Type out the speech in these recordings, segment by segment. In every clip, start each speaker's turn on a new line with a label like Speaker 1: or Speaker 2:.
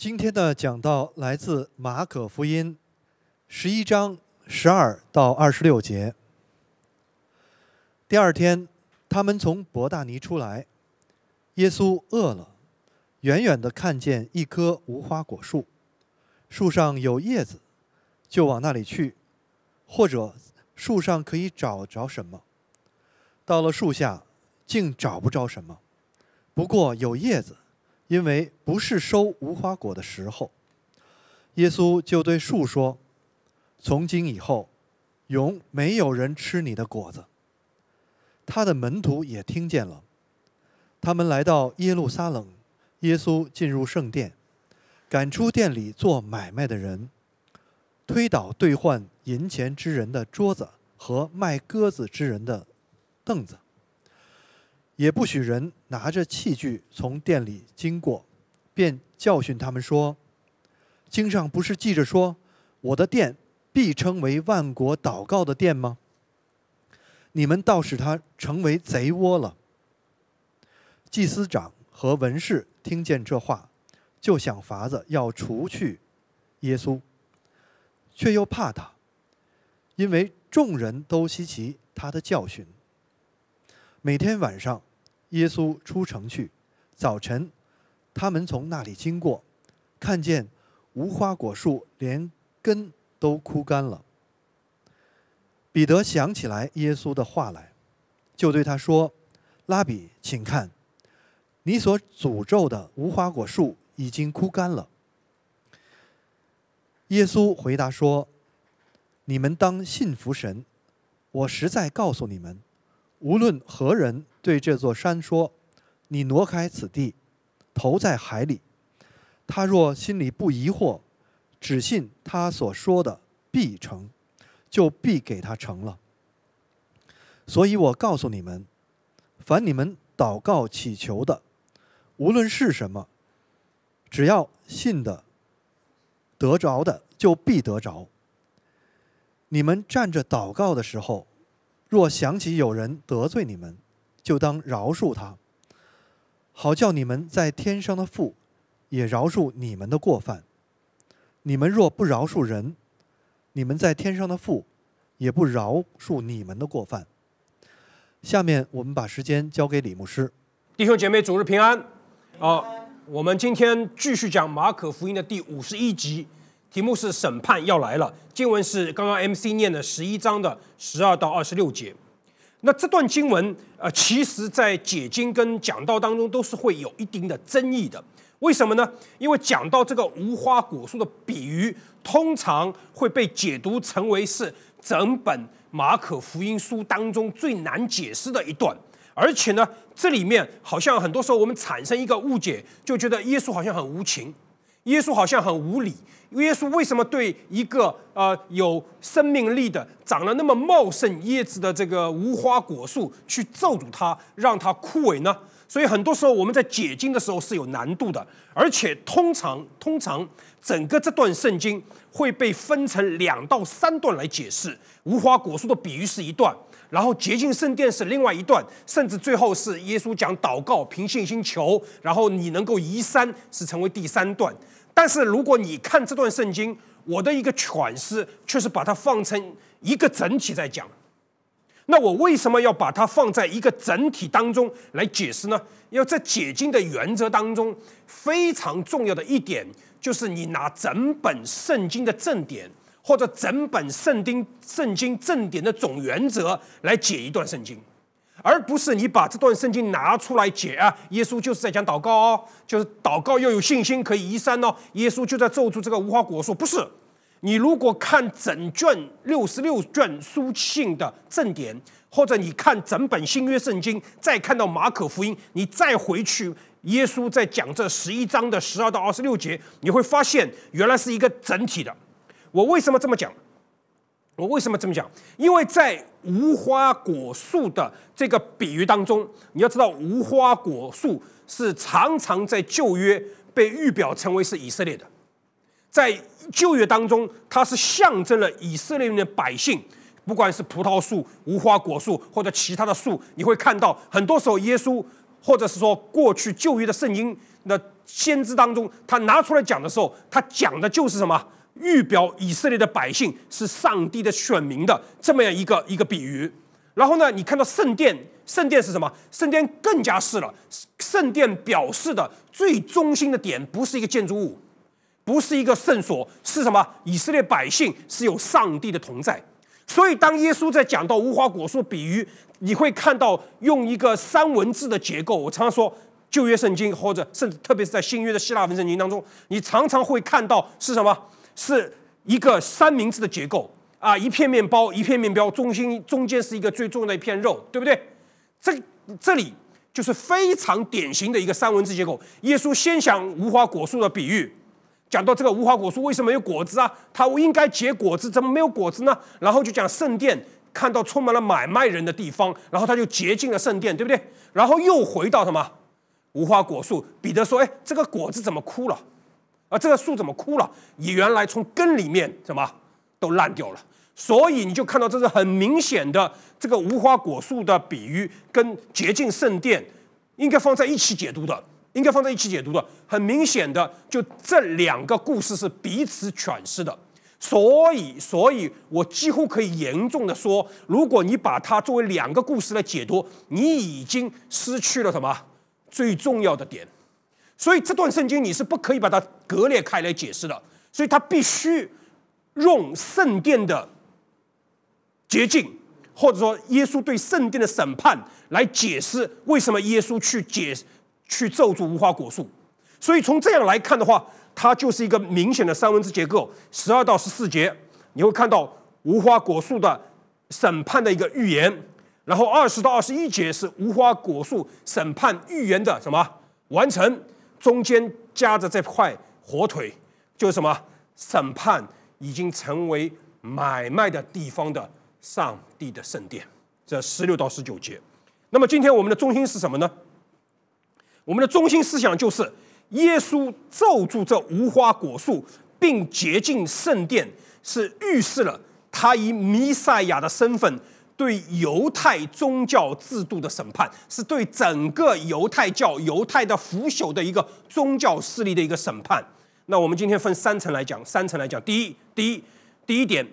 Speaker 1: 今天的讲道来自马可福音，十一章十二到二十六节。第二天，他们从伯大尼出来，耶稣饿了，远远地看见一棵无花果树，树上有叶子，就往那里去，或者树上可以找着什么。到了树下，竟找不着什么，不过有叶子。因为不是收无花果的时候，耶稣就对树说：“从今以后，永没有人吃你的果子。”他的门徒也听见了。他们来到耶路撒冷，耶稣进入圣殿，赶出店里做买卖的人，推倒兑换银钱之人的桌子和卖鸽子之人的凳子。也不许人拿着器具从店里经过，便教训他们说：“经上不是记着说，我的殿必称为万国祷告的殿吗？你们倒使它成为贼窝了。”祭司长和文士听见这话，就想法子要除去耶稣，却又怕他，因为众人都稀奇他的教训。每天晚上。耶稣出城去，早晨，他们从那里经过，看见无花果树连根都枯干了。彼得想起来耶稣的话来，就对他说：“拉比，请看，你所诅咒的无花果树已经枯干了。”耶稣回答说：“你们当信服神，我实在告诉你们。”无论何人对这座山说：“你挪开此地，投在海里。”他若心里不疑惑，只信他所说的必成，就必给他成了。所以我告诉你们：凡你们祷告祈求的，无论是什么，只要信的得着的，就必得着。你们站着祷告的时候。若想起有人得罪你们，就当饶恕他，好叫你们在天上的父，也饶恕你们的过犯。你们若不饶恕人，你们在天上的父，也不饶恕你们的过犯。下面我们把时间交给李牧师。弟兄姐妹，主日平安！好，我们今天继续
Speaker 2: 讲马可福音的第五十一集。题目是审判要来了，经文是刚刚 M C 念的十一章的十二到二十六节。那这段经文，呃，其实在解经跟讲道当中都是会有一定的争议的。为什么呢？因为讲到这个无花果树的比喻，通常会被解读成为是整本马可福音书当中最难解释的一段。而且呢，这里面好像很多时候我们产生一个误解，就觉得耶稣好像很无情。耶稣好像很无理，耶稣为什么对一个呃有生命力的、长了那么茂盛叶子的这个无花果树去咒诅它，让它枯萎呢？所以很多时候我们在解经的时候是有难度的，而且通常通常整个这段圣经会被分成两到三段来解释。无花果树的比喻是一段。然后洁净圣殿是另外一段，甚至最后是耶稣讲祷告，凭信心求，然后你能够移山是成为第三段。但是如果你看这段圣经，我的一个诠释却是把它放成一个整体在讲。那我为什么要把它放在一个整体当中来解释呢？因为在解经的原则当中，非常重要的一点就是你拿整本圣经的正典。或者整本圣经圣经正典的总原则来解一段圣经，而不是你把这段圣经拿出来解啊。耶稣就是在讲祷告哦，就是祷告要有信心可以移山哦。耶稣就在咒住这个无花果树，不是。你如果看整卷六十六卷书信的正典，或者你看整本新约圣经，再看到马可福音，你再回去耶稣在讲这十一章的十二到二十六节，你会发现原来是一个整体的。我为什么这么讲？我为什么这么讲？因为在无花果树的这个比喻当中，你要知道，无花果树是常常在旧约被预表成为是以色列的，在旧约当中，它是象征了以色列的百姓。不管是葡萄树、无花果树或者其他的树，你会看到，很多时候耶稣或者是说过去旧约的圣经的先知当中，他拿出来讲的时候，他讲的就是什么？预表以色列的百姓是上帝的选民的这么样一个一个比喻，然后呢，你看到圣殿，圣殿是什么？圣殿更加是了，圣殿表示的最中心的点不是一个建筑物，不是一个圣所，是什么？以色列百姓是有上帝的同在。所以当耶稣在讲到无花果树比喻，你会看到用一个三文字的结构。我常常说旧约圣经，或者甚至特别是在新约的希腊文圣经当中，你常常会看到是什么？是一个三明治的结构啊，一片面包，一片面包，中心中间是一个最重要的一片肉，对不对？这这里就是非常典型的一个三文治结构。耶稣先想无花果树的比喻，讲到这个无花果树为什么有果子啊？它应该结果子，怎么没有果子呢？然后就讲圣殿，看到充满了买卖人的地方，然后他就洁净了圣殿，对不对？然后又回到什么无花果树？彼得说：“哎，这个果子怎么枯了？”啊，这个树怎么枯了？你原来从根里面什么都烂掉了，所以你就看到这是很明显的这个无花果树的比喻，跟洁净圣殿应该放在一起解读的，应该放在一起解读的。很明显的，就这两个故事是彼此诠释的，所以，所以我几乎可以严重的说，如果你把它作为两个故事来解读，你已经失去了什么最重要的点。所以这段圣经你是不可以把它割裂开来解释的，所以它必须用圣殿的洁净，或者说耶稣对圣殿的审判来解释为什么耶稣去解去咒住无花果树。所以从这样来看的话，它就是一个明显的三文治结构。十二到十四节你会看到无花果树的审判的一个预言，然后二十到二十一节是无花果树审判预言的什么完成。中间夹着这块火腿，就是什么？审判已经成为买卖的地方的上帝的圣殿。这十六到十九节。那么今天我们的中心是什么呢？我们的中心思想就是，耶稣咒住这无花果树，并洁净圣殿，是预示了他以弥赛亚的身份。对犹太宗教制度的审判，是对整个犹太教、犹太的腐朽的一个宗教势力的一个审判。那我们今天分三层来讲，三层来讲。第一，第一，第一点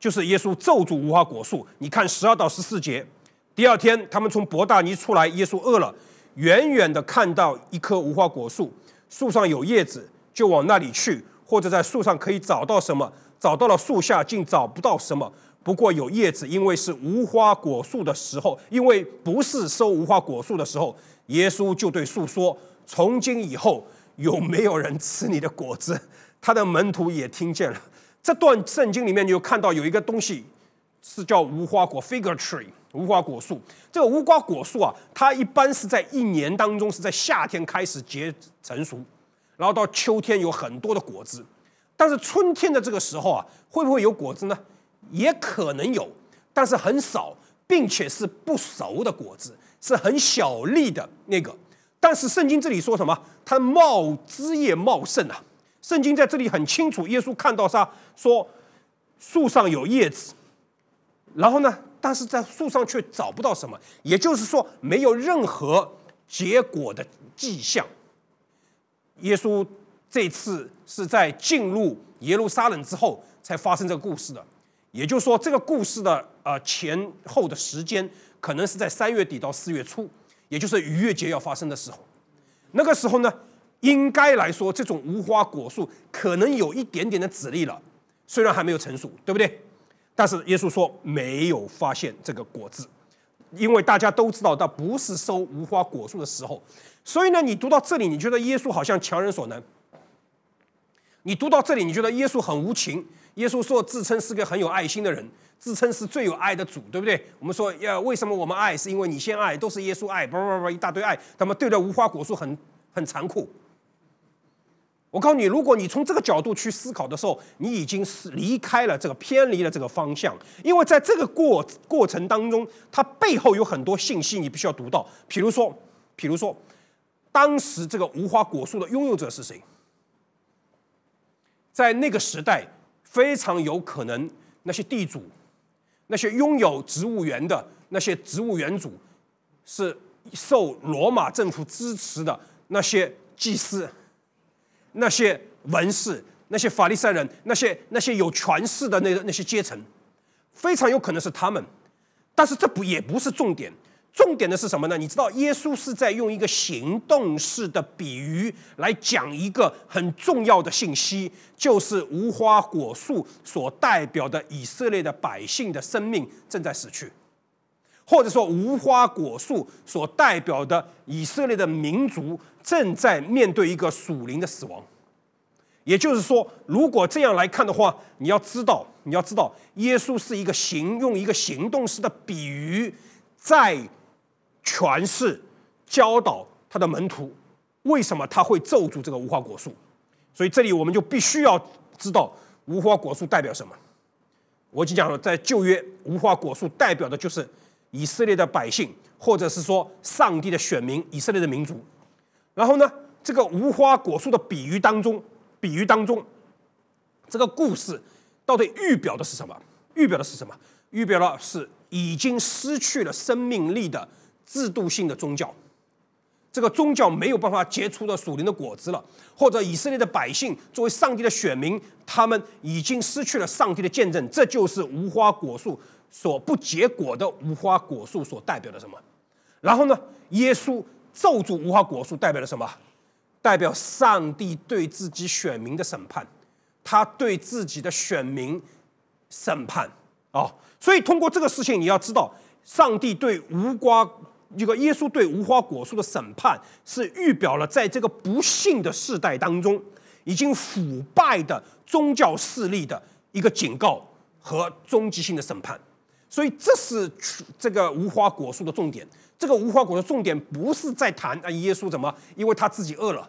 Speaker 2: 就是耶稣咒住无花果树。你看十二到十四节，第二天他们从伯大尼出来，耶稣饿了，远远地看到一棵无花果树，树上有叶子，就往那里去，或者在树上可以找到什么，找到了树下竟找不到什么。不过有叶子，因为是无花果树的时候，因为不是收无花果树的时候，耶稣就对树说：“从今以后，有没有人吃你的果子？”他的门徒也听见了。这段圣经里面，你就看到有一个东西是叫无花果 figur tree，无花果树。这个无花果树啊，它一般是在一年当中是在夏天开始结成熟，然后到秋天有很多的果子。但是春天的这个时候啊，会不会有果子呢？也可能有，但是很少，并且是不熟的果子，是很小粒的那个。但是圣经这里说什么？它茂枝叶茂盛啊！圣经在这里很清楚，耶稣看到啥？说树上有叶子，然后呢？但是在树上却找不到什么，也就是说没有任何结果的迹象。耶稣这次是在进入耶路撒冷之后才发生这个故事的。也就是说，这个故事的呃前后的时间可能是在三月底到四月初，也就是逾越节要发生的时候。那个时候呢，应该来说，这种无花果树可能有一点点的籽粒了，虽然还没有成熟，对不对？但是耶稣说没有发现这个果子，因为大家都知道，那不是收无花果树的时候。所以呢，你读到这里，你觉得耶稣好像强人所难；你读到这里，你觉得耶稣很无情。耶稣说：“自称是个很有爱心的人，自称是最有爱的主，对不对？”我们说要为什么我们爱，是因为你先爱，都是耶稣爱，叭叭叭，一大堆爱。他们对待无花果树很很残酷。我告诉你，如果你从这个角度去思考的时候，你已经是离开了这个，偏离了这个方向。因为在这个过过程当中，它背后有很多信息，你必须要读到。比如说，比如说，当时这个无花果树的拥有者是谁？在那个时代。非常有可能，那些地主，那些拥有植物园的那些植物园主，是受罗马政府支持的那些祭司、那些文士、那些法利赛人、那些那些有权势的那那些阶层，非常有可能是他们。但是这不也不是重点。重点的是什么呢？你知道，耶稣是在用一个行动式的比喻来讲一个很重要的信息，就是无花果树所代表的以色列的百姓的生命正在死去，或者说无花果树所代表的以色列的民族正在面对一个属灵的死亡。也就是说，如果这样来看的话，你要知道，你要知道，耶稣是一个行用一个行动式的比喻在。全是教导他的门徒，为什么他会咒住这个无花果树？所以这里我们就必须要知道无花果树代表什么。我就讲了，在旧约，无花果树代表的就是以色列的百姓，或者是说上帝的选民，以色列的民族。然后呢，这个无花果树的比喻当中，比喻当中这个故事到底预表的是什么？预表的是什么？预表了是已经失去了生命力的。制度性的宗教，这个宗教没有办法结出的属灵的果子了，或者以色列的百姓作为上帝的选民，他们已经失去了上帝的见证。这就是无花果树所不结果的无花果树所代表的什么？然后呢，耶稣咒诅无花果树代表了什么？代表上帝对自己选民的审判，他对自己的选民审判啊！所以通过这个事情，你要知道，上帝对无瓜。这个耶稣对无花果树的审判，是预表了在这个不幸的世代当中，已经腐败的宗教势力的一个警告和终极性的审判。所以，这是这个无花果树的重点。这个无花果的重点不是在谈啊耶稣怎么，因为他自己饿了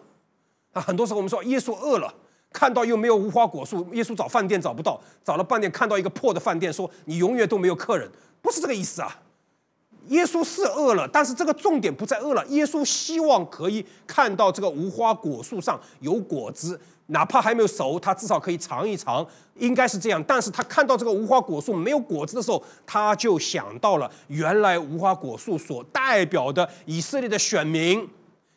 Speaker 2: 啊。很多时候我们说耶稣饿了，看到又没有无花果树，耶稣找饭店找不到，找了半天看到一个破的饭店，说你永远都没有客人，不是这个意思啊。耶稣是饿了，但是这个重点不在饿了。耶稣希望可以看到这个无花果树上有果子，哪怕还没有熟，他至少可以尝一尝，应该是这样。但是他看到这个无花果树没有果子的时候，他就想到了原来无花果树所代表的以色列的选民。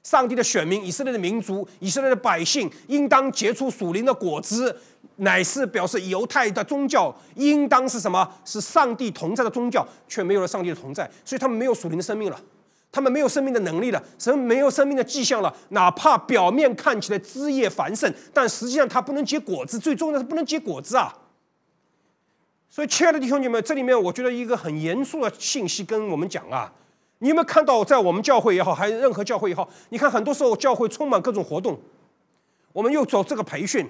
Speaker 2: 上帝的选民，以色列的民族，以色列的百姓，应当结出属灵的果子，乃是表示犹太的宗教应当是什么？是上帝同在的宗教，却没有了上帝的同在，所以他们没有属灵的生命了，他们没有生命的能力了，什么没有生命的迹象了？哪怕表面看起来枝叶繁盛，但实际上它不能结果子，最重要的是不能结果子啊！所以，亲爱的弟兄姐妹这里面我觉得一个很严肃的信息跟我们讲啊。你有没有看到，在我们教会也好，还是任何教会也好？你看，很多时候教会充满各种活动，我们又做这个培训，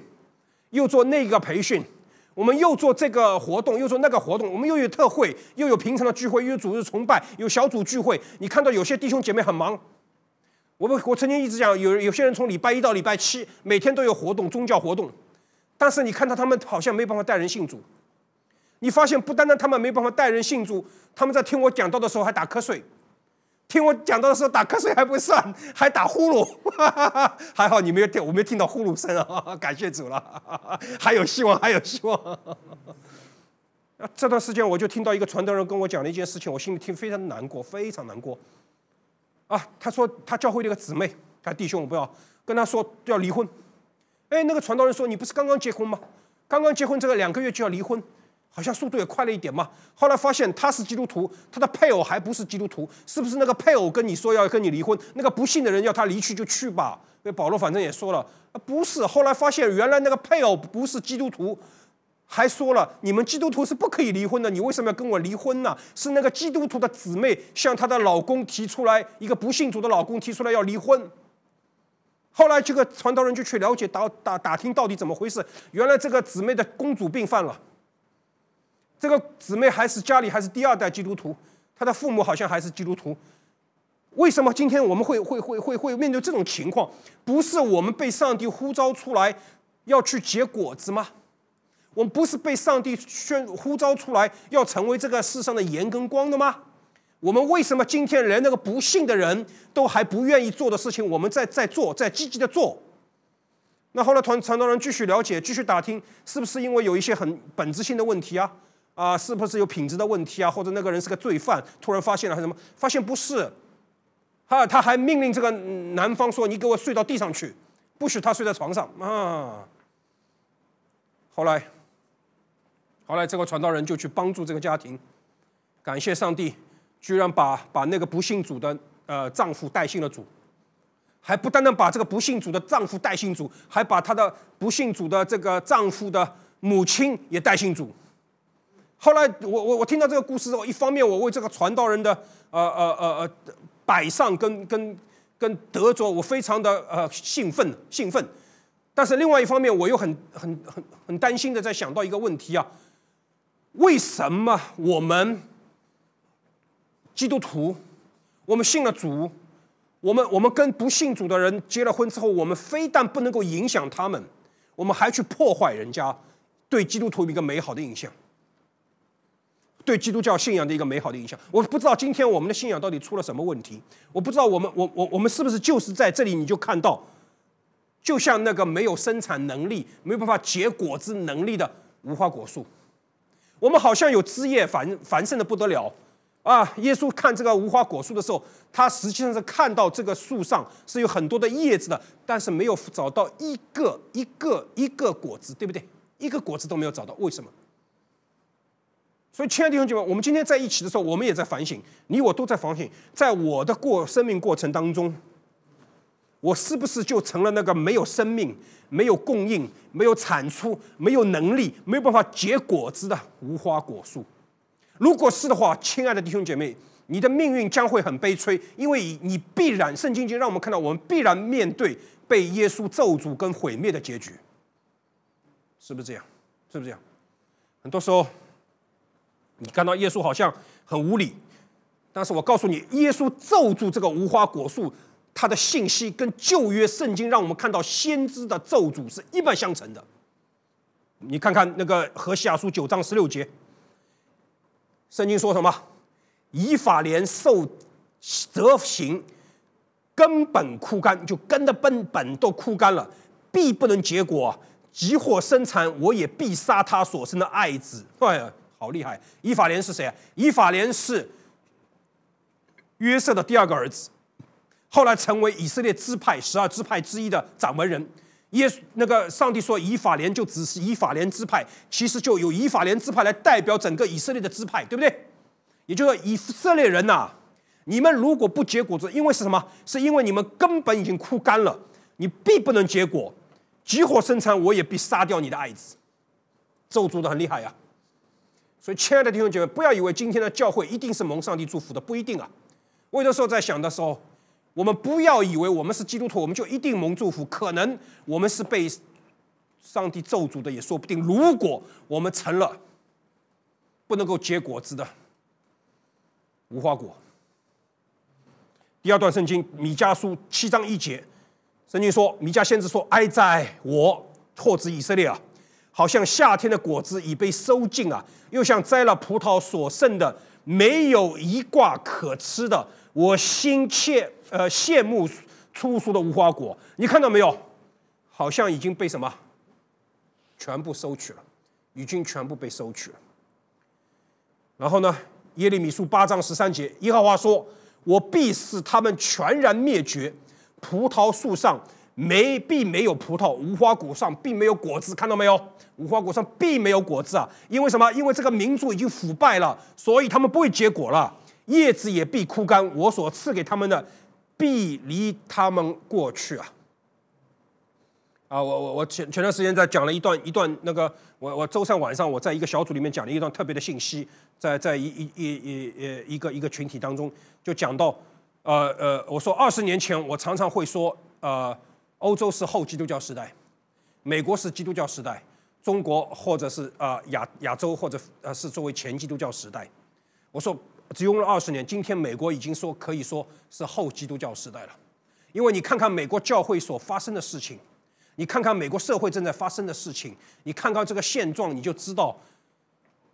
Speaker 2: 又做那个培训，我们又做这个活动，又做那个活动。我们又有特会，又有平常的聚会，又有主日崇拜，有小组聚会。你看到有些弟兄姐妹很忙。我们我曾经一直讲，有有些人从礼拜一到礼拜七每天都有活动，宗教活动。但是你看到他们好像没办法带人信主。你发现不单单他们没办法带人信主，他们在听我讲道的时候还打瞌睡。听我讲到的时候打瞌睡还不算，还打呼噜，还好你没有听，我没有听到呼噜声啊，感谢主了，还有希望，还有希望。那这段时间我就听到一个传道人跟我讲了一件事情，我心里听非常难过，非常难过。啊，他说他教会的一个姊妹，他弟兄不要跟他说要离婚。哎，那个传道人说你不是刚刚结婚吗？刚刚结婚这个两个月就要离婚。好像速度也快了一点嘛。后来发现他是基督徒，他的配偶还不是基督徒，是不是那个配偶跟你说要跟你离婚？那个不信的人要他离去就去吧。那保罗反正也说了，不是。后来发现原来那个配偶不是基督徒，还说了你们基督徒是不可以离婚的，你为什么要跟我离婚呢？是那个基督徒的姊妹向她的老公提出来，一个不信主的老公提出来要离婚。后来这个传道人就去了解打打打听到底怎么回事，原来这个姊妹的公主病犯了。这个姊妹还是家里还是第二代基督徒，她的父母好像还是基督徒。为什么今天我们会会会会会面对这种情况？不是我们被上帝呼召出来要去结果子吗？我们不是被上帝宣呼召出来要成为这个世上的盐跟光的吗？我们为什么今天连那个不幸的人都还不愿意做的事情，我们在在做，在积极的做？那后来传传道人继续了解，继续打听，是不是因为有一些很本质性的问题啊？啊，是不是有品质的问题啊？或者那个人是个罪犯？突然发现了还是什么？发现不是，哈，他还命令这个男方说：“你给我睡到地上去，不许他睡在床上。”啊，后来，后来这个传道人就去帮助这个家庭。感谢上帝，居然把把那个不信主的呃丈夫带信了主，还不单单把这个不信主的丈夫带信主，还把他的不信主的这个丈夫的母亲也带信主。后来，我我我听到这个故事之后，一方面我为这个传道人的呃呃呃呃百善跟跟跟德卓我非常的呃兴奋兴奋，但是另外一方面我又很很很很担心的在想到一个问题啊，为什么我们基督徒，我们信了主，我们我们跟不信主的人结了婚之后，我们非但不能够影响他们，我们还去破坏人家对基督徒一个美好的印象。对基督教信仰的一个美好的影响，我不知道今天我们的信仰到底出了什么问题。我不知道我们，我我我们是不是就是在这里你就看到，就像那个没有生产能力、没有办法结果子能力的无花果树，我们好像有枝叶繁繁盛的不得了啊！耶稣看这个无花果树的时候，他实际上是看到这个树上是有很多的叶子的，但是没有找到一个一个一个果子，对不对？一个果子都没有找到，为什么？所以，亲爱的弟兄姐妹，我们今天在一起的时候，我们也在反省。你我都在反省，在我的过生命过程当中，我是不是就成了那个没有生命、没有供应、没有产出、没有能力、没有办法结果子的无花果树？如果是的话，亲爱的弟兄姐妹，你的命运将会很悲催，因为你必然。圣经经让我们看到，我们必然面对被耶稣咒诅跟毁灭的结局。是不是这样？是不是这样？很多时候。你看到耶稣好像很无理，但是我告诉你，耶稣咒住这个无花果树，他的信息跟旧约圣经让我们看到先知的咒诅是一脉相承的。你看看那个何西亚书九章十六节，圣经说什么？以法莲受责刑，根本枯干，就根的本本都枯干了，必不能结果，即或生产，我也必杀他所生的爱子。哎呀！好厉害！以法莲是谁啊？以法莲是约瑟的第二个儿子，后来成为以色列支派十二支派之一的掌门人。耶，那个上帝说以法莲就只是以法莲支派，其实就有以法莲支派来代表整个以色列的支派，对不对？也就是说以色列人呐，你们如果不结果子，因为是什么？是因为你们根本已经枯干了，你必不能结果，急火生产我也必杀掉你的爱子。咒诅的很厉害呀！所以，亲爱的弟兄姐妹，不要以为今天的教会一定是蒙上帝祝福的，不一定啊。我有的时候在想的时候，我们不要以为我们是基督徒，我们就一定蒙祝福，可能我们是被上帝咒诅的也说不定。如果我们成了不能够结果子的无花果。第二段圣经，米迦书七章一节，圣经说，米迦先知说：“哀哉，我唾之以色列啊！”好像夏天的果子已被收尽啊，又像摘了葡萄所剩的没有一挂可吃的。我心切，呃，羡慕粗俗的无花果。你看到没有？好像已经被什么全部收取了，已经全部被收取了。然后呢，《耶利米书》八章十三节，一号话说：“我必使他们全然灭绝，葡萄树上。”没，并没有葡萄，无花果上并没有果子，看到没有？无花果上并没有果子啊！因为什么？因为这个民族已经腐败了，所以他们不会结果了，叶子也必枯干。我所赐给他们的，必离他们过去啊！啊，我我我前前段时间在讲了一段一段那个，我我周三晚上我在一个小组里面讲了一段特别的信息，在在一一一一一个一个群体当中就讲到，呃呃，我说二十年前我常常会说，呃。欧洲是后基督教时代，美国是基督教时代，中国或者是啊亚亚洲或者呃是作为前基督教时代。我说只用了二十年，今天美国已经说可以说是后基督教时代了，因为你看看美国教会所发生的事情，你看看美国社会正在发生的事情，你看看这个现状，你就知道。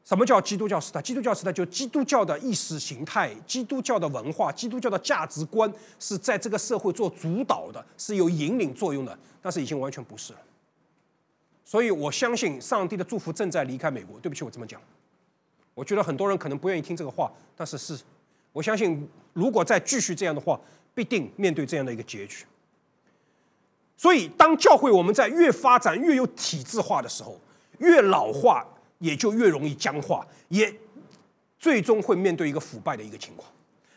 Speaker 2: 什么叫基督教时代？基督教时代就基督教的意识形态、基督教的文化、基督教的价值观是在这个社会做主导的，是有引领作用的。但是已经完全不是了，所以我相信上帝的祝福正在离开美国。对不起，我这么讲，我觉得很多人可能不愿意听这个话，但是是，我相信如果再继续这样的话，必定面对这样的一个结局。所以，当教会我们在越发展越有体制化的时候，越老化。也就越容易僵化，也最终会面对一个腐败的一个情况。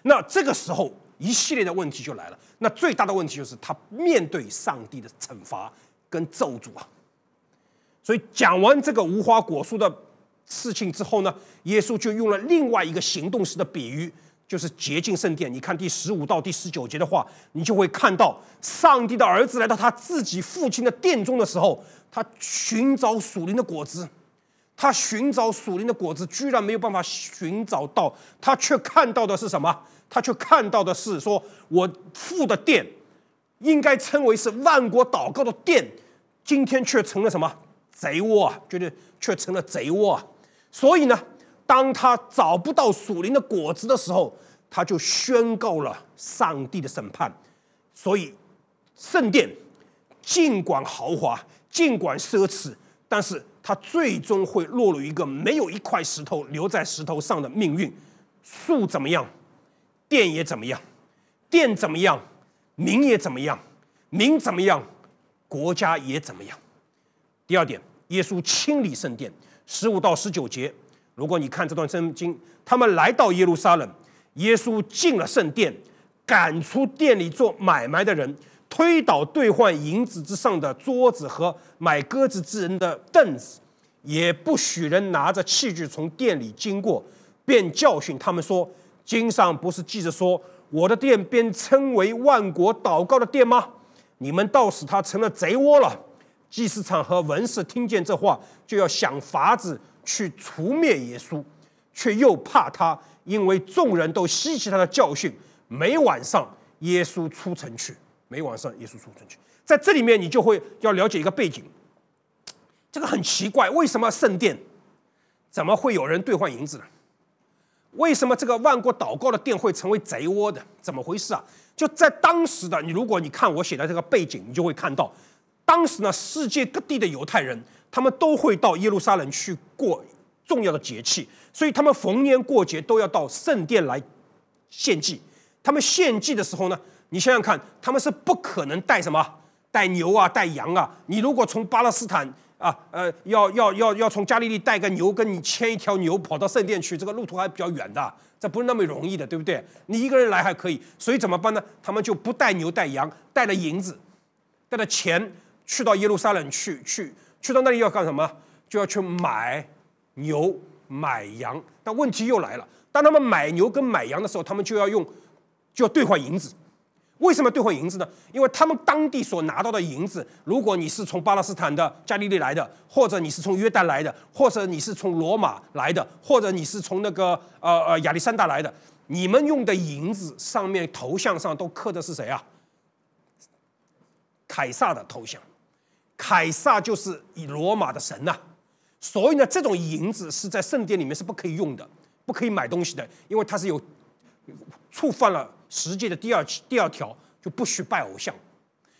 Speaker 2: 那这个时候，一系列的问题就来了。那最大的问题就是他面对上帝的惩罚跟咒诅啊。所以讲完这个无花果树的事情之后呢，耶稣就用了另外一个行动式的比喻，就是洁净圣殿。你看第十五到第十九节的话，你就会看到上帝的儿子来到他自己父亲的殿中的时候，他寻找属灵的果子。他寻找属灵的果子，居然没有办法寻找到，他却看到的是什么？他却看到的是，说我父的殿，应该称为是万国祷告的殿，今天却成了什么贼窝？啊？觉得却成了贼窝。啊！所以呢，当他找不到属灵的果子的时候，他就宣告了上帝的审判。所以，圣殿尽管豪华，尽管奢侈，但是。他最终会落入一个没有一块石头留在石头上的命运，树怎么样，电也怎么样，电怎么样，民也怎么样，民怎么样，国家也怎么样。第二点，耶稣清理圣殿，十五到十九节。如果你看这段圣经，他们来到耶路撒冷，耶稣进了圣殿，赶出店里做买卖的人。推倒兑换银子之上的桌子和买鸽子之人的凳子，也不许人拿着器具从店里经过，便教训他们说：“经上不是记着说，我的店便称为万国祷告的店吗？你们倒使他成了贼窝了。”祭司长和文士听见这话，就要想法子去除灭耶稣，却又怕他，因为众人都吸奇他的教训。每晚上，耶稣出城去。每晚上耶稣出出去，在这里面你就会要了解一个背景。这个很奇怪，为什么圣殿怎么会有人兑换银子呢？为什么这个万国祷告的殿会成为贼窝的？怎么回事啊？就在当时的你，如果你看我写的这个背景，你就会看到，当时呢，世界各地的犹太人，他们都会到耶路撒冷去过重要的节气，所以他们逢年过节都要到圣殿来献祭。他们献祭的时候呢？你想想看，他们是不可能带什么带牛啊带羊啊。你如果从巴勒斯坦啊呃要要要要从加利利带个牛跟你牵一条牛跑到圣殿去，这个路途还比较远的，这不是那么容易的，对不对？你一个人来还可以，所以怎么办呢？他们就不带牛带羊，带了银子，带了钱去到耶路撒冷去去去到那里要干什么？就要去买牛买羊。但问题又来了，当他们买牛跟买羊的时候，他们就要用就要兑换银子。为什么兑换银子呢？因为他们当地所拿到的银子，如果你是从巴勒斯坦的加利利来的，或者你是从约旦来的，或者你是从罗马来的，或者你是从那个呃呃亚历山大来的，你们用的银子上面头像上都刻的是谁啊？凯撒的头像，凯撒就是以罗马的神呐。所以呢，这种银子是在圣殿里面是不可以用的，不可以买东西的，因为它是有触犯了。十诫的第二第二条就不许拜偶像，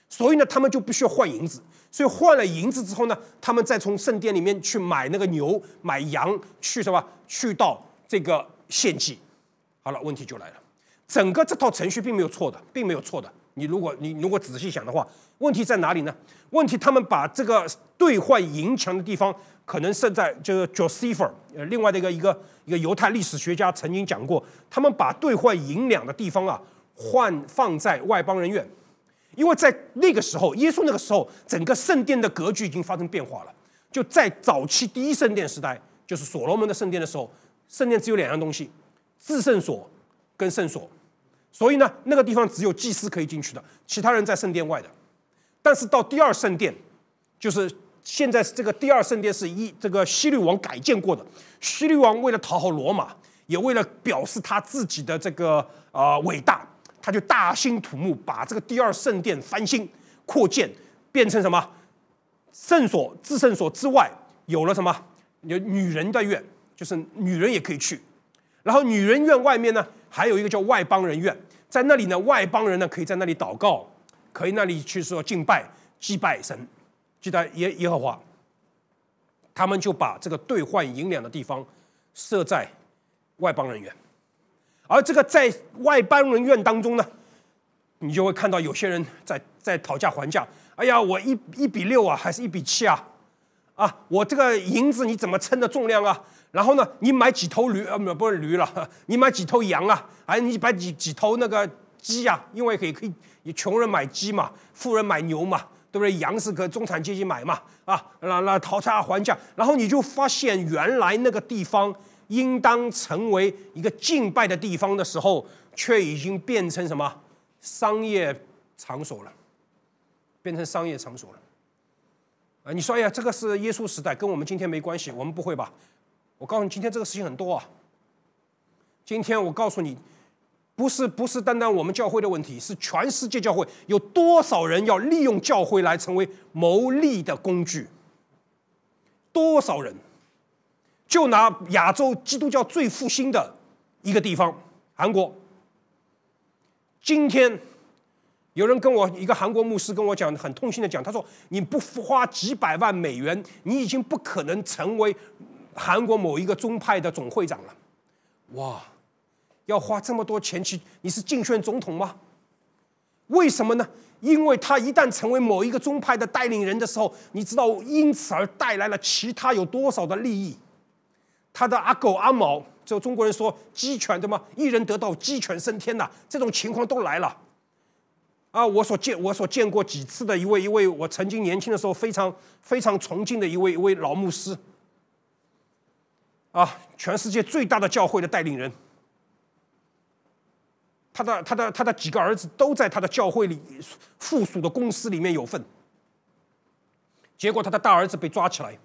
Speaker 2: 所以呢，他们就必须要换银子。所以换了银子之后呢，他们再从圣殿里面去买那个牛、买羊，去什么？去到这个献祭。好了，问题就来了，整个这套程序并没有错的，并没有错的。你如果你如果仔细想的话，问题在哪里呢？问题他们把这个兑换银钱的地方。可能是在这个 Joseph，呃，另外的一个一个一个犹太历史学家曾经讲过，他们把兑换银两的地方啊，换放在外邦人院，因为在那个时候，耶稣那个时候，整个圣殿的格局已经发生变化了。就在早期第一圣殿时代，就是所罗门的圣殿的时候，圣殿只有两样东西：自圣所跟圣所。所以呢，那个地方只有祭司可以进去的，其他人在圣殿外的。但是到第二圣殿，就是。现在是这个第二圣殿，是一这个希律王改建过的。希律王为了讨好罗马，也为了表示他自己的这个啊伟大，他就大兴土木，把这个第二圣殿翻新扩建，变成什么圣所？至圣所之外，有了什么？有女人的院，就是女人也可以去。然后女人院外面呢，还有一个叫外邦人院，在那里呢，外邦人呢可以在那里祷告，可以那里去说敬拜、祭拜神。祭坛耶耶和华，他们就把这个兑换银两的地方设在外邦人员，而这个在外邦人员当中呢，你就会看到有些人在在讨价还价。哎呀，我一一比六啊，还是一比七啊？啊，我这个银子你怎么称的重量啊？然后呢，你买几头驴？啊，不是驴了，你买几头羊啊？哎，你买几几头那个鸡啊？因为可以可以，穷人买鸡嘛，富人买牛嘛。对不对？洋是可中产阶级买嘛，啊，那那讨价还价，然后你就发现原来那个地方应当成为一个敬拜的地方的时候，却已经变成什么商业场所了，变成商业场所了。啊，你说呀，这个是耶稣时代，跟我们今天没关系，我们不会吧？我告诉你，今天这个事情很多啊。今天我告诉你。不是不是单单我们教会的问题，是全世界教会有多少人要利用教会来成为牟利的工具？多少人？就拿亚洲基督教最复兴的一个地方——韩国。今天有人跟我一个韩国牧师跟我讲，很痛心的讲，他说：“你不花几百万美元，你已经不可能成为韩国某一个宗派的总会长了。”哇！要花这么多钱去？你是竞选总统吗？为什么呢？因为他一旦成为某一个宗派的领人的时候，你知道因此而带来了其他有多少的利益？他的阿狗阿猫，就中国人说鸡犬的吗？一人得到鸡犬升天呐，这种情况都来了。啊，我所见我所见过几次的一位一位我曾经年轻的时候非常非常崇敬的一位一位老牧师。啊，全世界最大的教会的带领人。他的他的他的几个儿子都在他的教会里附属的公司里面有份，结果他的大儿子被抓起来，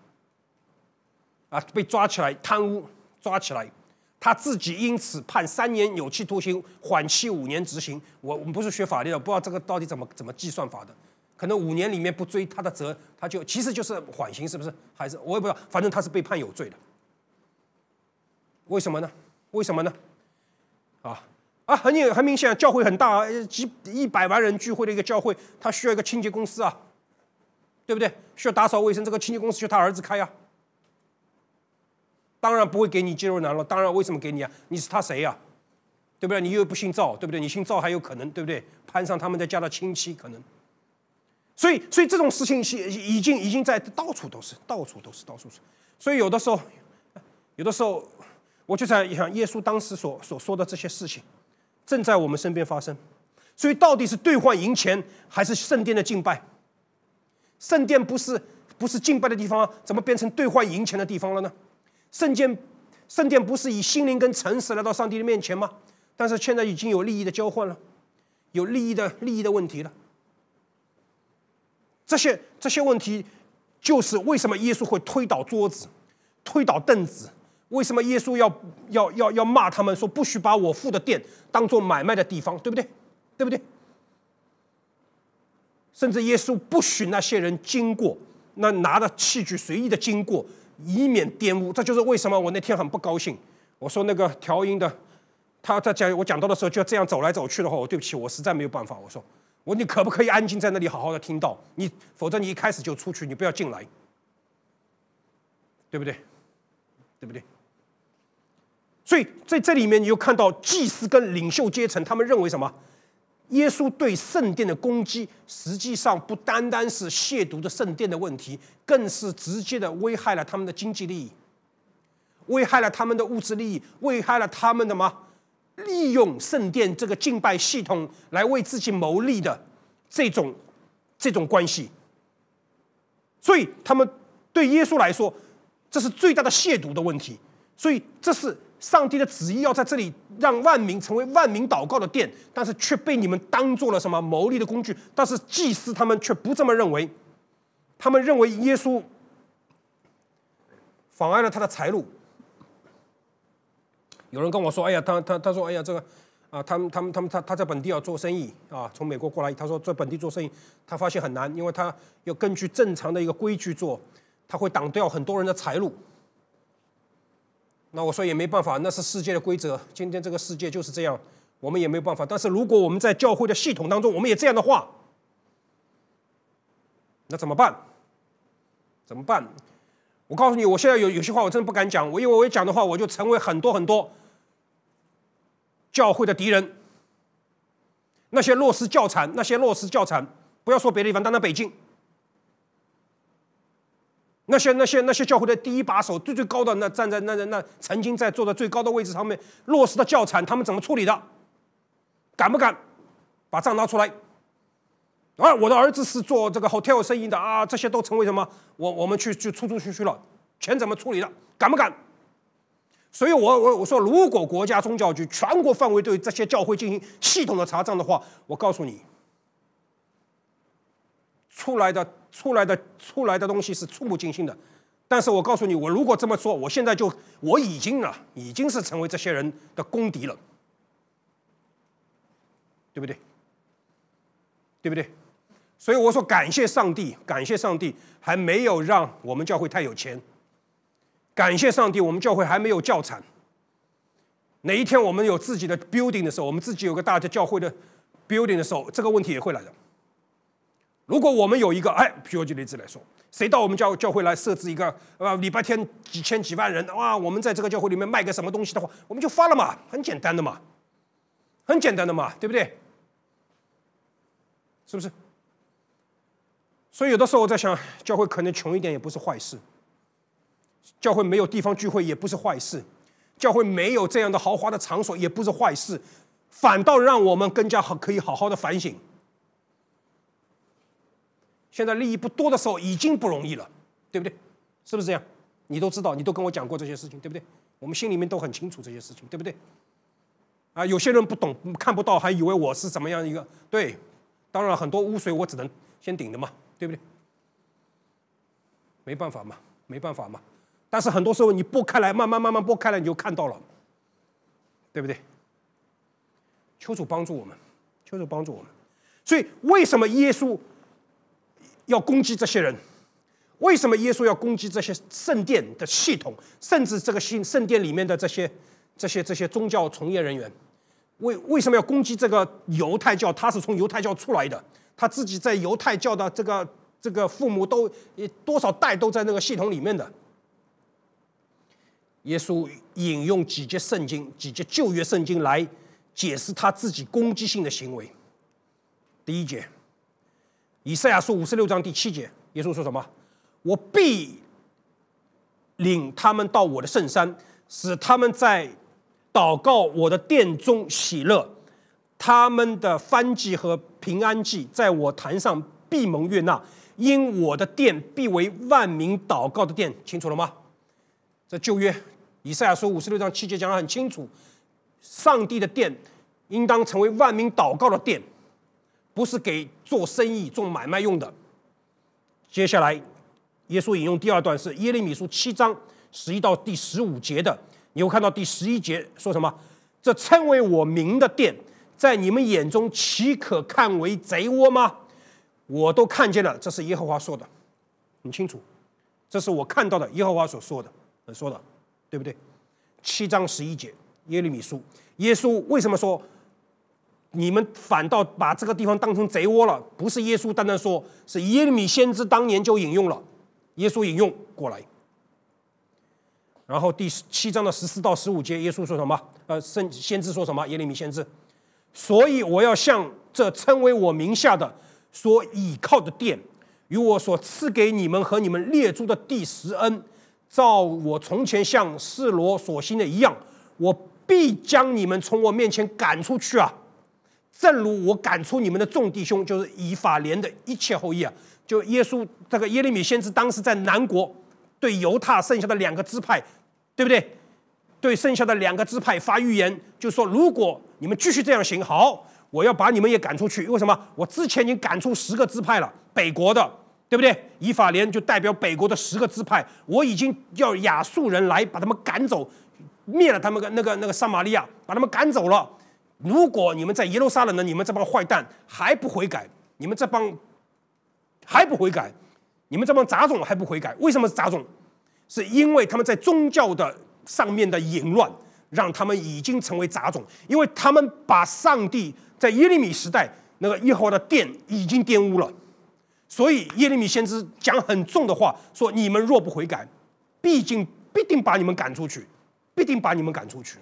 Speaker 2: 啊，被抓起来贪污，抓起来，他自己因此判三年有期徒刑，缓期五年执行。我我们不是学法律的，不知道这个到底怎么怎么计算法的，可能五年里面不追他的责，他就其实就是缓刑，是不是？还是我也不知道，反正他是被判有罪的。为什么呢？为什么呢？啊？啊，很有很明显，教会很大啊，几一百万人聚会的一个教会，他需要一个清洁公司啊，对不对？需要打扫卫生，这个清洁公司就他儿子开呀。当然不会给你肌肉男了，当然为什么给你啊？你是他谁呀？对不对？你又不姓赵，对不对？你姓赵还有可能，对不对？攀上他们的家的亲戚可能。所以，所以这种事情是已经已经在到处都是，到处都是，到处是。所以有的时候，有的时候，我就在想耶稣当时所所说的这些事情。正在我们身边发生，所以到底是兑换银钱还是圣殿的敬拜？圣殿不是不是敬拜的地方，怎么变成兑换银钱的地方了呢？圣殿圣殿不是以心灵跟诚实来到上帝的面前吗？但是现在已经有利益的交换了，有利益的利益的问题了。这些这些问题就是为什么耶稣会推倒桌子，推倒凳子。为什么耶稣要要要要骂他们说不许把我父的殿当做买卖的地方，对不对？对不对？甚至耶稣不许那些人经过，那拿着器具随意的经过，以免玷污。这就是为什么我那天很不高兴。我说那个调音的，他在讲我讲到的时候，就这样走来走去的话，我对不起，我实在没有办法。我说，我说你可不可以安静在那里好好的听到你？否则你一开始就出去，你不要进来，对不对？对不对？所以在这里面，你就看到祭司跟领袖阶层，他们认为什么？耶稣对圣殿的攻击，实际上不单单是亵渎的圣殿的问题，更是直接的危害了他们的经济利益，危害了他们的物质利益，危害了他们的吗？利用圣殿这个敬拜系统来为自己谋利的这种这种关系。所以他们对耶稣来说，这是最大的亵渎的问题。所以这是。上帝的旨意要在这里让万民成为万民祷告的殿，但是却被你们当做了什么牟利的工具？但是祭司他们却不这么认为，他们认为耶稣妨碍了他的财路。有人跟我说：“哎呀，他他他说，哎呀，这个啊，他们他们他们他他在本地要做生意啊，从美国过来，他说在本地做生意，他发现很难，因为他要根据正常的一个规矩做，他会挡掉很多人的财路。”那我说也没办法，那是世界的规则。今天这个世界就是这样，我们也没有办法。但是如果我们在教会的系统当中，我们也这样的话，那怎么办？怎么办？我告诉你，我现在有有些话我真的不敢讲，我因为我要讲的话，我就成为很多很多教会的敌人。那些落实教产，那些落实教产，不要说别的地方，单单北京。那些那些那些教会的第一把手最最高的那站在那那那曾经在坐在最高的位置上面落实的教产，他们怎么处理的？敢不敢把账拿出来？啊，我的儿子是做这个 hotel 生意的啊，这些都成为什么？我我们去去出出去去了，钱怎么处理的？敢不敢？所以，我我我说，如果国家宗教局全国范围对这些教会进行系统的查账的话，我告诉你。出来的、出来的、出来的东西是触目惊心的，但是我告诉你，我如果这么说，我现在就我已经啊，已经是成为这些人的公敌了，对不对？对不对？所以我说，感谢上帝，感谢上帝，还没有让我们教会太有钱，感谢上帝，我们教会还没有教产。哪一天我们有自己的 building 的时候，我们自己有个大的教会的 building 的时候，这个问题也会来的。如果我们有一个哎，举个例子来说，谁到我们教教会来设置一个啊，礼拜天几千几万人哇，我们在这个教会里面卖个什么东西的话，我们就发了嘛，很简单的嘛，很简单的嘛，对不对？是不是？所以有的时候我在想，教会可能穷一点也不是坏事，教会没有地方聚会也不是坏事，教会没有这样的豪华的场所也不是坏事，反倒让我们更加好可以好好的反省。现在利益不多的时候已经不容易了，对不对？是不是这样？你都知道，你都跟我讲过这些事情，对不对？我们心里面都很清楚这些事情，对不对？啊，有些人不懂看不到，还以为我是怎么样一个对？当然很多污水我只能先顶的嘛，对不对？没办法嘛，没办法嘛。但是很多时候你拨开来，慢慢慢慢拨开来，你就看到了，对不对？求主帮助我们，求主帮助我们。所以为什么耶稣？要攻击这些人，为什么耶稣要攻击这些圣殿的系统，甚至这个圣圣殿里面的这些、这些、这些宗教从业人员？为为什么要攻击这个犹太教？他是从犹太教出来的，他自己在犹太教的这个这个父母都多少代都在那个系统里面的。耶稣引用几节圣经，几节旧约圣经来解释他自己攻击性的行为。第一节。以赛亚书五十六章第七节，耶稣说什么？我必领他们到我的圣山，使他们在祷告我的殿中喜乐，他们的翻祭和平安祭在我坛上必蒙悦纳，因我的殿必为万民祷告的殿。清楚了吗？这旧约，以赛亚书五十六章七节讲的很清楚，上帝的殿应当成为万民祷告的殿。不是给做生意、做买卖用的。接下来，耶稣引用第二段是耶利米书七章十一到第十五节的。你会看到第十一节说什么？这称为我名的殿，在你们眼中岂可看为贼窝吗？我都看见了，这是耶和华说的，很清楚。这是我看到的耶和华所说的，说的，对不对？七章十一节，耶利米书。耶稣为什么说？你们反倒把这个地方当成贼窝了，不是耶稣单单说，是耶利米先知当年就引用了耶稣引用过来。然后第七章的十四到十五节，耶稣说什么？呃，圣先知说什么？耶利米先知，所以我要向这称为我名下的所倚靠的殿，与我所赐给你们和你们列祖的第十恩，照我从前向示罗所行的一样，我必将你们从我面前赶出去啊！正如我赶出你们的众弟兄，就是以法莲的一切后裔啊，就耶稣这个耶利米先知当时在南国对犹太剩下的两个支派，对不对？对剩下的两个支派发预言，就说如果你们继续这样行，好，我要把你们也赶出去。为什么？我之前已经赶出十个支派了，北国的，对不对？以法莲就代表北国的十个支派，我已经要亚述人来把他们赶走，灭了他们个那个那个撒玛利亚，把他们赶走了。如果你们在耶路撒冷呢？你们这帮坏蛋还不悔改？你们这帮还不悔改？你们这帮杂种还不悔改？为什么是杂种？是因为他们在宗教的上面的淫乱，让他们已经成为杂种。因为他们把上帝在耶利米时代那个耶和华的殿已经玷污了，所以耶利米先知讲很重的话，说：你们若不悔改，毕竟必定把你们赶出去，必定把你们赶出去。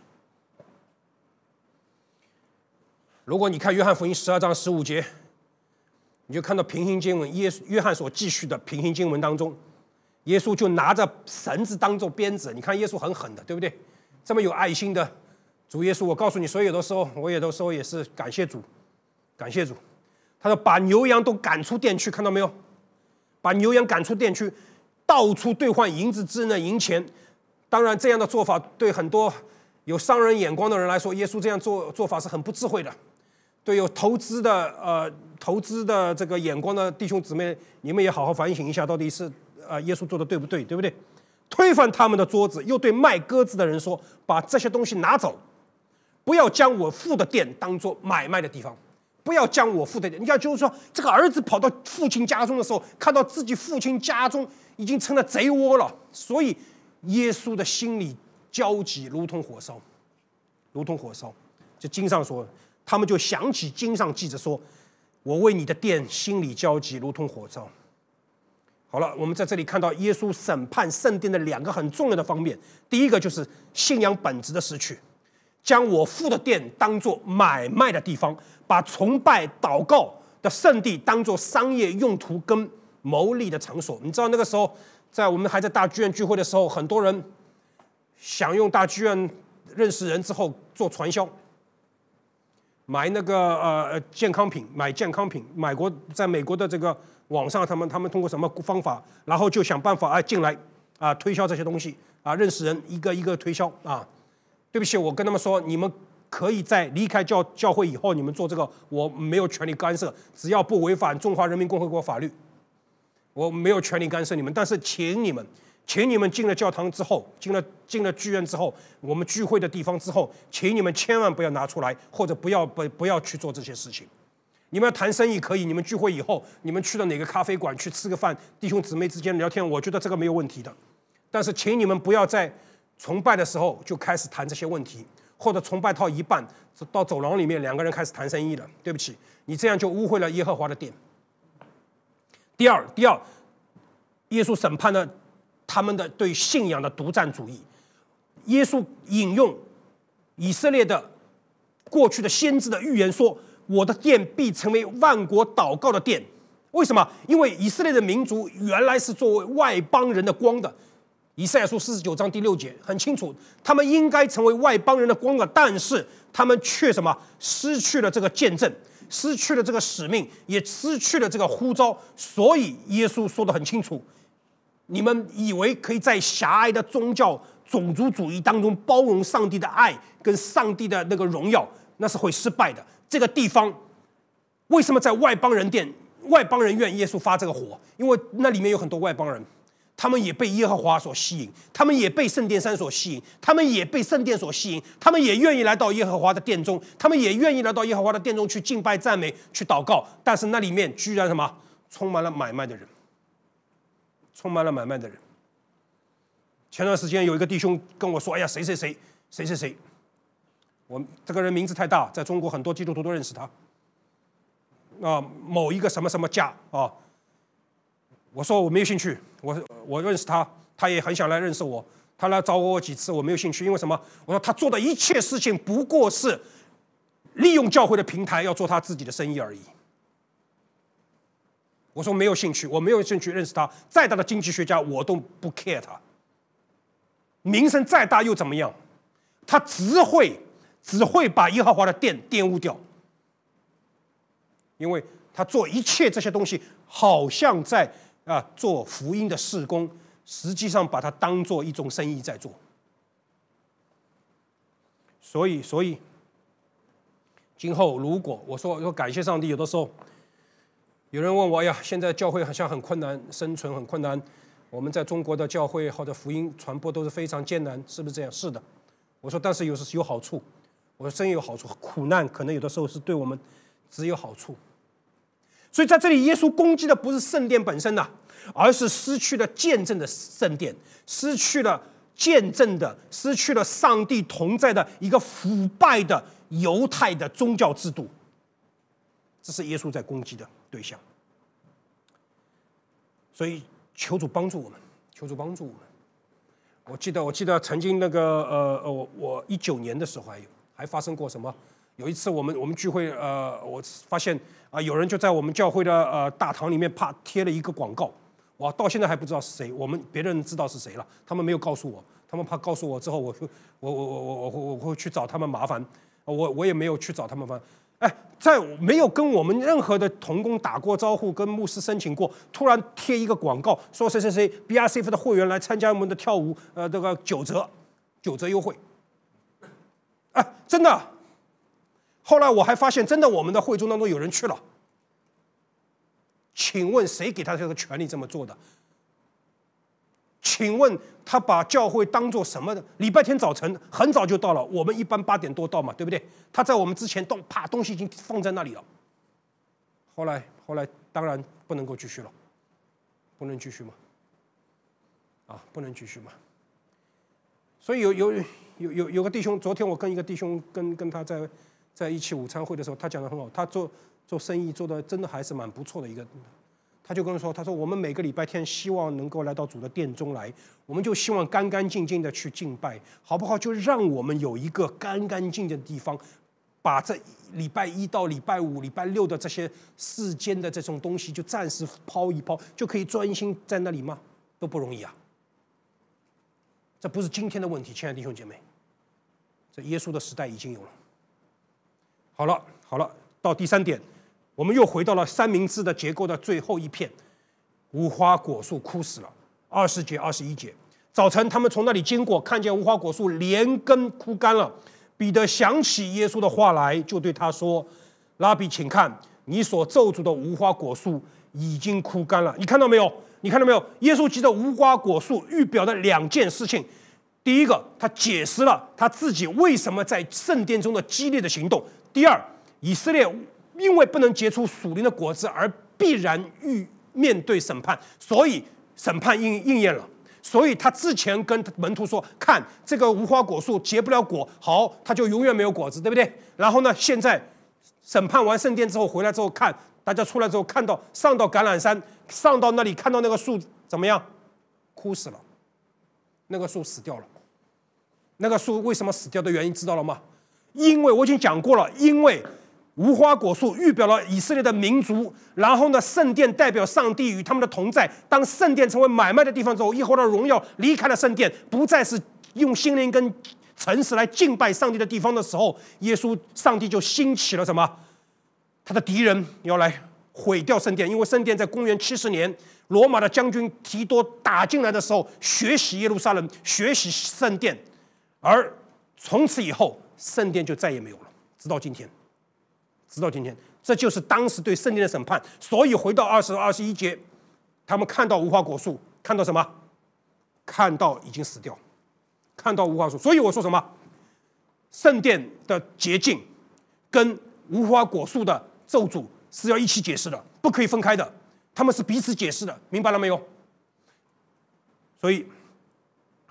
Speaker 2: 如果你看约翰福音十二章十五节，你就看到平行经文，耶稣约翰所记叙的平行经文当中，耶稣就拿着绳子当做鞭子，你看耶稣很狠的，对不对？这么有爱心的主耶稣，我告诉你，所以有的时候我有的时候也是感谢主，感谢主。他说把牛羊都赶出店去，看到没有？把牛羊赶出店去，到处兑换银子之人银钱。当然，这样的做法对很多有商人眼光的人来说，耶稣这样做做法是很不智慧的。对有投资的呃投资的这个眼光的弟兄姊妹，你们也好好反省一下，到底是呃耶稣做的对不对，对不对？推翻他们的桌子，又对卖鸽子的人说：“把这些东西拿走，不要将我父的店当做买卖的地方，不要将我父的店。”你看，就是说这个儿子跑到父亲家中的时候，看到自己父亲家中已经成了贼窝了，所以耶稣的心里焦急，如同火烧，如同火烧。就经上说。他们就想起经上记着说：“我为你的店心里焦急，如同火烧。”好了，我们在这里看到耶稣审判圣殿的两个很重要的方面。第一个就是信仰本质的失去，将我父的店当做买卖的地方，把崇拜祷告的圣地当做商业用途跟牟利的场所。你知道那个时候，在我们还在大剧院聚会的时候，很多人想用大剧院认识人之后做传销。买那个呃健康品，买健康品，美国在美国的这个网上，他们他们通过什么方法，然后就想办法啊进来，啊推销这些东西啊，认识人一个一个推销啊。对不起，我跟他们说，你们可以在离开教教会以后，你们做这个，我没有权利干涉，只要不违反中华人民共和国法律，我没有权利干涉你们，但是请你们。请你们进了教堂之后，进了进了剧院之后，我们聚会的地方之后，请你们千万不要拿出来，或者不要不不要去做这些事情。你们要谈生意可以，你们聚会以后，你们去了哪个咖啡馆去吃个饭，弟兄姊妹之间聊天，我觉得这个没有问题的。但是，请你们不要在崇拜的时候就开始谈这些问题，或者崇拜到一半到走廊里面两个人开始谈生意了。对不起，你这样就污秽了耶和华的殿。第二，第二，耶稣审判的。他们的对信仰的独占主义，耶稣引用以色列的过去的先知的预言说：“我的殿必成为万国祷告的殿。”为什么？因为以色列的民族原来是作为外邦人的光的。以赛亚书四十九章第六节很清楚，他们应该成为外邦人的光的，但是他们却什么失去了这个见证，失去了这个使命，也失去了这个呼召。所以耶稣说的很清楚。你们以为可以在狭隘的宗教种族主义当中包容上帝的爱跟上帝的那个荣耀，那是会失败的。这个地方为什么在外邦人殿、外邦人院，耶稣发这个火？因为那里面有很多外邦人，他们也被耶和华所吸引，他们也被圣殿山所吸引，他们也被圣殿所吸引，他们也愿意来到耶和华的殿中，他们也愿意来到耶和华的殿中去敬拜、赞美、去祷告。但是那里面居然什么，充满了买卖的人。充满了买卖的人。前段时间有一个弟兄跟我说：“哎呀，谁谁谁，谁谁谁，我这个人名字太大，在中国很多基督徒都认识他。啊，某一个什么什么家啊。”我说我没有兴趣，我我认识他，他也很想来认识我，他来找我几次，我没有兴趣，因为什么？我说他做的一切事情不过是利用教会的平台要做他自己的生意而已。我说没有兴趣，我没有兴趣认识他。再大的经济学家，我都不 care 他。名声再大又怎么样？他只会只会把一号华的店玷污掉，因为他做一切这些东西，好像在啊做福音的事工，实际上把它当做一种生意在做。所以，所以今后如果我说要感谢上帝，有的时候。有人问我呀，现在教会好像很困难，生存很困难。我们在中国的教会或者福音传播都是非常艰难，是不是这样？是的。我说，但是有时有好处。我说，真有好处，苦难可能有的时候是对我们只有好处。所以在这里，耶稣攻击的不是圣殿本身呐，而是失去了见证的圣殿，失去了见证的，失去了上帝同在的一个腐败的犹太的宗教制度。这是耶稣在攻击的。对象，所以求主帮助我们，求主帮助我们。我记得，我记得曾经那个呃呃，我我一九年的时候还有还发生过什么？有一次我们我们聚会，呃，我发现啊，有人就在我们教会的呃大堂里面怕贴了一个广告，我到现在还不知道是谁。我们别人知道是谁了，他们没有告诉我，他们怕告诉我之后，我我我我我我我会去找他们麻烦，我我也没有去找他们烦。哎，在没有跟我们任何的童工打过招呼，跟牧师申请过，突然贴一个广告说谁谁谁 B R C F” 的会员来参加我们的跳舞，呃，这个九折，九折优惠。哎，真的。后来我还发现，真的我们的会中当中有人去了。请问谁给他这个权利这么做的？请问他把教会当做什么的？礼拜天早晨很早就到了，我们一般八点多到嘛，对不对？他在我们之前到，啪，东西已经放在那里了。后来，后来当然不能够继续了，不能继续嘛，啊，不能继续嘛。所以有有有有有个弟兄，昨天我跟一个弟兄跟跟他在在一起午餐会的时候，他讲的很好，他做做生意做的真的还是蛮不错的，一个。他就跟我说：“他说我们每个礼拜天希望能够来到主的殿中来，我们就希望干干净净的去敬拜，好不好？就让我们有一个干干净净的地方，把这礼拜一到礼拜五、礼拜六的这些世间的这种东西就暂时抛一抛，就可以专心在那里吗？都不容易啊！这不是今天的问题，亲爱的弟兄姐妹，这耶稣的时代已经有了。好了，好了，到第三点。”我们又回到了三明治的结构的最后一片，无花果树枯死了。二十节、二十一节，早晨他们从那里经过，看见无花果树连根枯干了。彼得想起耶稣的话来，就对他说：“拉比，请看，你所咒诅的无花果树已经枯干了。你看到没有？你看到没有？”耶稣急着无花果树预表的两件事情：第一个，他解释了他自己为什么在圣殿中的激烈的行动；第二，以色列。因为不能结出属灵的果子，而必然遇面对审判，所以审判应应验了。所以他之前跟门徒说：“看这个无花果树结不了果，好，他就永远没有果子，对不对？”然后呢，现在审判完圣殿之后回来之后，看大家出来之后，看到上到橄榄山，上到那里看到那个树怎么样？枯死了。那个树死掉了。那个树为什么死掉的原因知道了吗？因为我已经讲过了，因为。无花果树预表了以色列的民族，然后呢，圣殿代表上帝与他们的同在。当圣殿成为买卖的地方之后，耶和华的荣耀离开了圣殿，不再是用心灵跟诚实来敬拜上帝的地方的时候，耶稣、上帝就兴起了什么？他的敌人要来毁掉圣殿，因为圣殿在公元七十年罗马的将军提多打进来的时候，学习耶路撒冷，学习圣殿，而从此以后，圣殿就再也没有了，直到今天。直到今天，这就是当时对圣殿的审判。所以回到二十二、十一节，他们看到无花果树，看到什么？看到已经死掉，看到无花树。所以我说什么？圣殿的洁净跟无花果树的咒诅是要一起解释的，不可以分开的，他们是彼此解释的，明白了没有？所以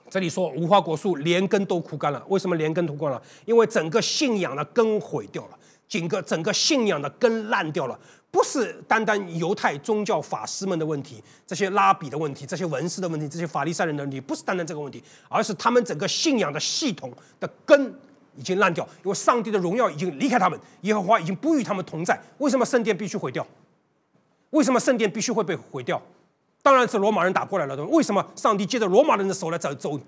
Speaker 2: 这里说无花果树连根都枯干了，为什么连根都干了？因为整个信仰的根毁掉了。整个整个信仰的根烂掉了，不是单单犹太宗教法师们的问题，这些拉比的问题，这些文士的问题，这些法利赛人的问题，不是单单这个问题，而是他们整个信仰的系统的根已经烂掉，因为上帝的荣耀已经离开他们，耶和华已经不与他们同在。为什么圣殿必须毁掉？为什么圣殿必须会被毁掉？当然是罗马人打过来了，为什么上帝借着罗马人的手来走走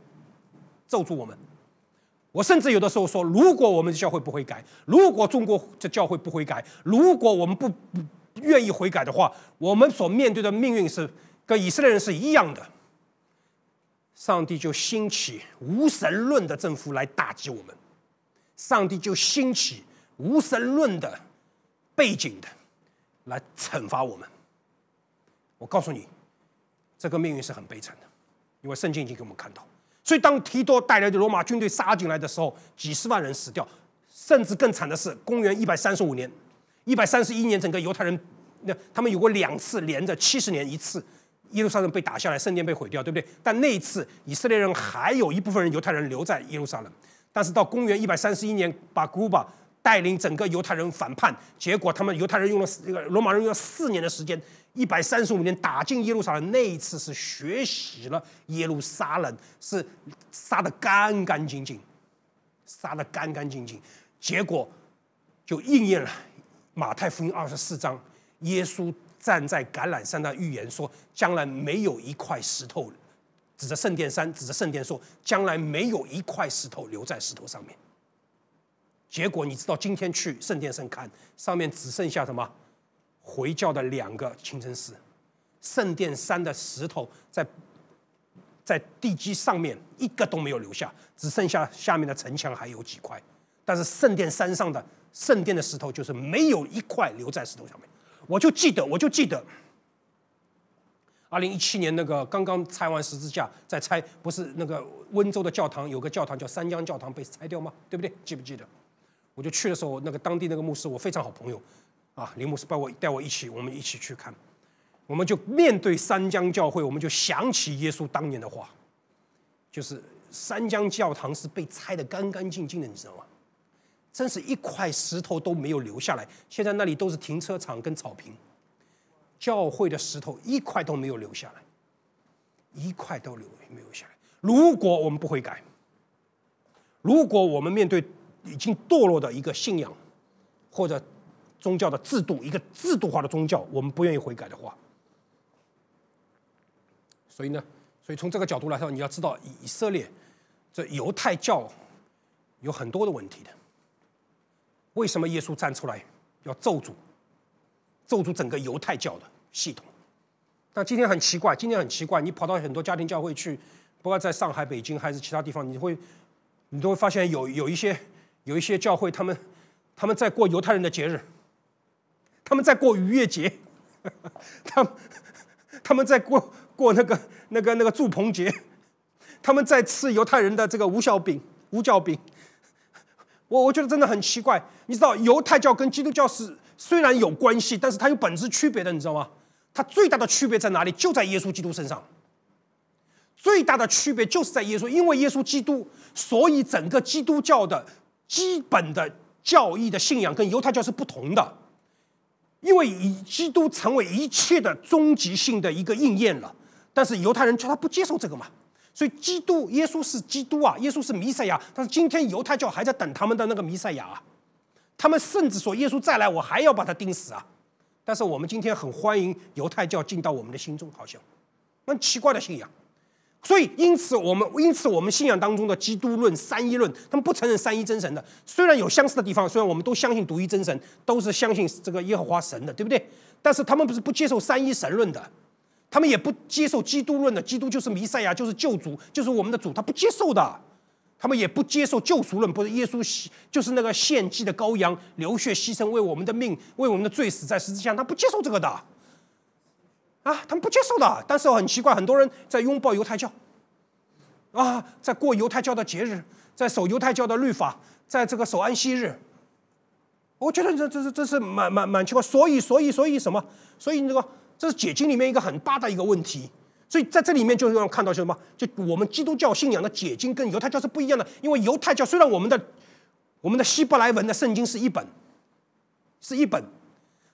Speaker 2: 造出我们？我甚至有的时候说，如果我们教会不悔改，如果中国这教会不悔改，如果我们不不愿意悔改的话，我们所面对的命运是跟以色列人是一样的。上帝就兴起无神论的政府来打击我们，上帝就兴起无神论的背景的来惩罚我们。我告诉你，这个命运是很悲惨的，因为圣经已经给我们看到。所以，当提多带来的罗马军队杀进来的时候，几十万人死掉，甚至更惨的是，公元一百三十五年、一百三十一年，整个犹太人，那他们有过两次连着七十年一次，耶路撒冷被打下来，圣殿被毁掉，对不对？但那一次，以色列人还有一部分人犹太人留在耶路撒冷，但是到公元一百三十一年，把古巴带领整个犹太人反叛，结果他们犹太人用了那个罗马人用了四年的时间。一百三十五年打进耶路撒冷那一次是学习了耶路撒冷是杀的干干净净，杀的干干净净，结果就应验了马太福音二十四章，耶稣站在橄榄山的预言说，将来没有一块石头指着圣殿山指着圣殿说，将来没有一块石头留在石头上面。结果你知道今天去圣殿上看，上面只剩下什么？回教的两个清真寺，圣殿山的石头在在地基上面一个都没有留下，只剩下下面的城墙还有几块。但是圣殿山上的圣殿的石头就是没有一块留在石头上面。我就记得，我就记得，二零一七年那个刚刚拆完十字架在拆，不是那个温州的教堂有个教堂叫三江教堂被拆掉吗？对不对？记不记得？我就去的时候，那个当地那个牧师我非常好朋友。啊，林牧师把我带我一起，我们一起去看，我们就面对三江教会，我们就想起耶稣当年的话，就是三江教堂是被拆得干干净净的，你知道吗？真是一块石头都没有留下来，现在那里都是停车场跟草坪，教会的石头一块都没有留下来，一块都留没有下来。如果我们不悔改，如果我们面对已经堕落的一个信仰，或者……宗教的制度，一个制度化的宗教，我们不愿意悔改的话，所以呢，所以从这个角度来说，你要知道以色列这犹太教有很多的问题的。为什么耶稣站出来要咒诅，咒诅整个犹太教的系统？但今天很奇怪，今天很奇怪，你跑到很多家庭教会去，不管在上海、北京还是其他地方，你会你都会发现有有一些有一些教会，他们他们在过犹太人的节日。他们在过逾越节，他他们在过过那个那个那个祝棚节，他们在吃犹太人的这个无效饼无角饼，我我觉得真的很奇怪，你知道犹太教跟基督教是虽然有关系，但是它有本质区别的，你知道吗？它最大的区别在哪里？就在耶稣基督身上。最大的区别就是在耶稣，因为耶稣基督，所以整个基督教的基本的教义的信仰跟犹太教是不同的。因为以基督成为一切的终极性的一个应验了，但是犹太人却他不接受这个嘛，所以基督耶稣是基督啊，耶稣是弥赛亚，但是今天犹太教还在等他们的那个弥赛亚啊，他们甚至说耶稣再来我还要把他钉死啊，但是我们今天很欢迎犹太教进到我们的心中，好像蛮奇怪的信仰。所以，因此我们因此我们信仰当中的基督论三一论，他们不承认三一真神的。虽然有相似的地方，虽然我们都相信独一真神，都是相信这个耶和华神的，对不对？但是他们不是不接受三一神论的，他们也不接受基督论的。基督就是弥赛亚，就是救主，就是我们的主，他不接受的。他们也不接受救赎论，不是耶稣就是那个献祭的羔羊，流血牺牲，为我们的命，为我们的罪死在十字架，他不接受这个的。啊，他们不接受的，但是很奇怪，很多人在拥抱犹太教，啊，在过犹太教的节日，在守犹太教的律法，在这个守安息日。我觉得这这这这是蛮蛮蛮奇怪，所以所以所以什么？所以这个这是解经里面一个很大的一个问题。所以在这里面就要看到什么？就我们基督教信仰的解经跟犹太教是不一样的，因为犹太教虽然我们的我们的希伯来文的圣经是一本，是一本。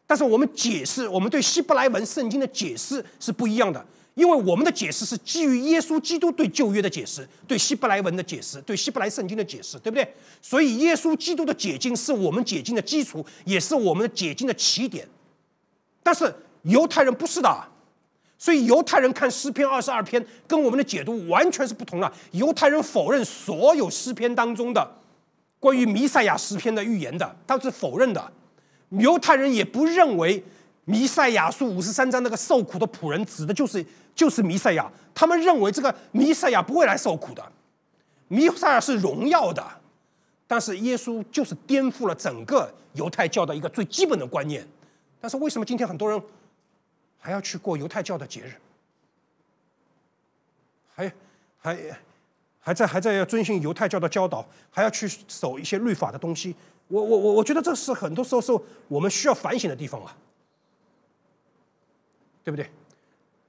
Speaker 2: 但是我们解释，我们对希伯来文圣经的解释是不一样的，因为我们的解释是基于耶稣基督对旧约的解释，对希伯来文的解释，对希伯来圣经的解释，对不对？所以耶稣基督的解经是我们解经的基础，也是我们的解经的起点。但是犹太人不是的，所以犹太人看诗篇二十二篇跟我们的解读完全是不同的。犹太人否认所有诗篇当中的关于弥赛亚诗篇的预言的，他是否认的。犹太人也不认为《弥赛亚书》五十三章那个受苦的仆人指的就是就是弥赛亚，他们认为这个弥赛亚不会来受苦的。弥赛亚是荣耀的，但是耶稣就是颠覆了整个犹太教的一个最基本的观念。但是为什么今天很多人还要去过犹太教的节日，还还还在还在要遵循犹太教的教导，还要去守一些律法的东西？我我我，我觉得这是很多时候是我们需要反省的地方啊，对不对？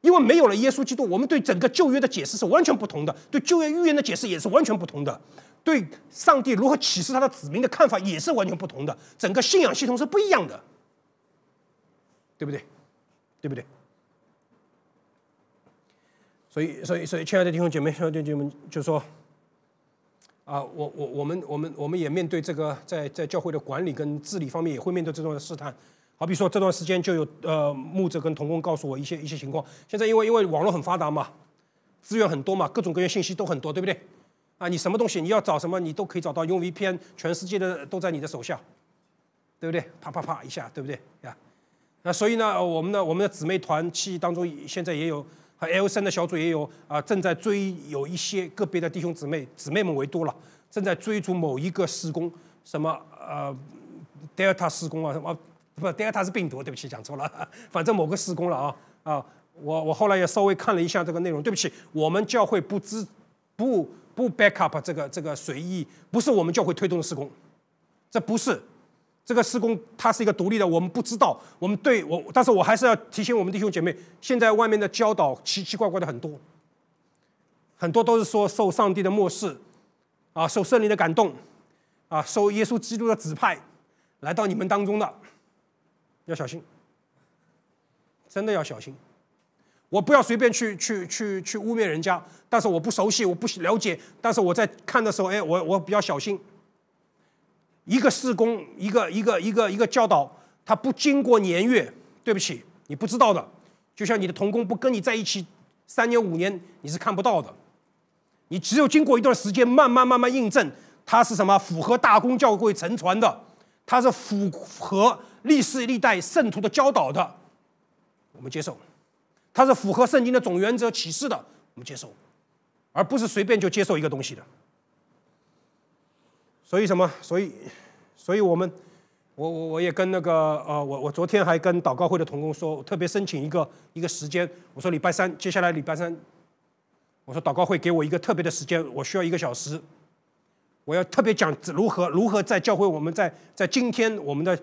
Speaker 2: 因为没有了耶稣基督，我们对整个旧约的解释是完全不同的，对旧约预言的解释也是完全不同的，对上帝如何启示他的子民的看法也是完全不同的，整个信仰系统是不一样的，对不对？对不对？所以，所以，所以，亲爱的弟兄姐妹，亲爱的姐妹，就说。啊，我我我们我们我们也面对这个在在教会的管理跟治理方面也会面对这种试探。好比说这段时间就有呃牧者跟童工告诉我一些一些情况。现在因为因为网络很发达嘛，资源很多嘛，各种各样信息都很多，对不对？啊，你什么东西你要找什么你都可以找到，用 v 一 n 全世界的都在你的手下，对不对？啪啪啪一下，对不对？呀，那所以呢，我们呢我们的姊妹团契当中现在也有。L 三的小组也有啊，正在追有一些个别的弟兄姊妹姊妹们为多了，正在追逐某一个施工，什么呃 Delta 施工啊什么不 Delta 是病毒，对不起讲错了，反正某个施工了啊啊，我我后来也稍微看了一下这个内容，对不起，我们教会不支不不 backup 这个这个随意，不是我们教会推动的施工，这不是。这个施工它是一个独立的，我们不知道，我们对我，但是我还是要提醒我们弟兄姐妹，现在外面的教导奇奇怪怪的很多，很多都是说受上帝的漠视，啊，受圣灵的感动，啊，受耶稣基督的指派来到你们当中的，要小心，真的要小心，我不要随便去去去去污蔑人家，但是我不熟悉，我不了解，但是我在看的时候，哎，我我比较小心。一个侍工，一个一个一个一个教导，他不经过年月，对不起，你不知道的。就像你的童工不跟你在一起三年五年，你是看不到的。你只有经过一段时间，慢慢慢慢印证，他是什么符合大公教会成传的，他是符合历世历代圣徒的教导的，我们接受。他是符合圣经的总原则启示的，我们接受，而不是随便就接受一个东西的。所以什么？所以，所以我们，我我我也跟那个呃，我我昨天还跟祷告会的同工说，我特别申请一个一个时间。我说礼拜三，接下来礼拜三，我说祷告会给我一个特别的时间，我需要一个小时，我要特别讲如何如何在教会，我们在在今天我们的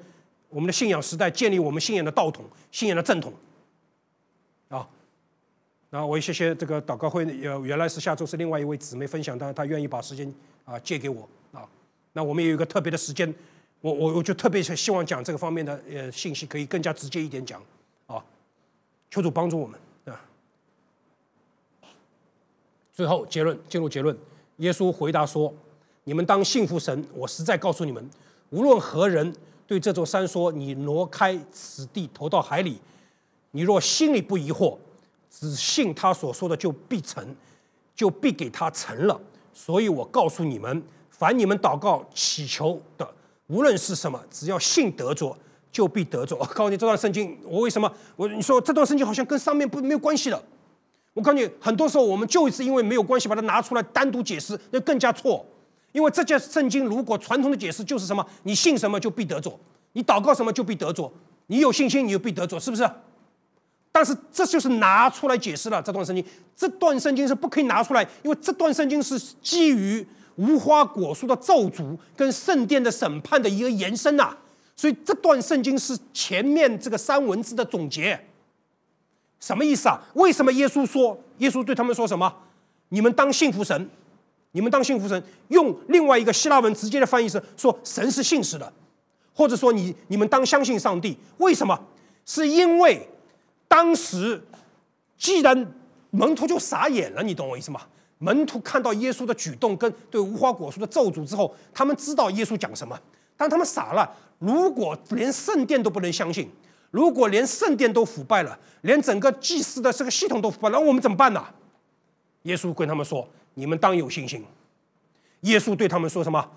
Speaker 2: 我们的信仰时代建立我们信仰的道统，信仰的正统。啊，后我谢谢这个祷告会，呃，原来是下周是另外一位姊妹分享她她愿意把时间啊借给我啊。那我们也有一个特别的时间，我我我就特别希望讲这个方面的呃信息，可以更加直接一点讲啊，求主帮助我们啊。最后结论进入结论，耶稣回答说：“你们当信服神，我实在告诉你们，无论何人对这座山说‘你挪开此地，投到海里’，你若心里不疑惑，只信他所说的，就必成，就必给他成了。所以我告诉你们。”凡你们祷告祈求的，无论是什么，只要信得着，就必得着。我告诉你，这段圣经，我为什么我你说这段圣经好像跟上面不没有关系的？我告诉你，很多时候我们就是因为没有关系，把它拿出来单独解释，那更加错。因为这件圣经如果传统的解释就是什么，你信什么就必得着，你祷告什么就必得着，你有信心你就必得着，是不是？但是这就是拿出来解释了这段圣经。这段圣经是不可以拿出来，因为这段圣经是基于。无花果树的咒诅跟圣殿的审判的一个延伸呐，所以这段圣经是前面这个三文字的总结，什么意思啊？为什么耶稣说？耶稣对他们说什么？你们当信服神，你们当信服神。用另外一个希腊文直接的翻译是说神是信实的，或者说你你们当相信上帝。为什么？是因为当时既然门徒就傻眼了，你懂我意思吗？门徒看到耶稣的举动跟对无花果树的咒诅之后，他们知道耶稣讲什么，但他们傻了。如果连圣殿都不能相信，如果连圣殿都腐败了，连整个祭祀的这个系统都腐败了，那我们怎么办呢？耶稣跟他们说：“你们当有信心。”耶稣对他们说什么？“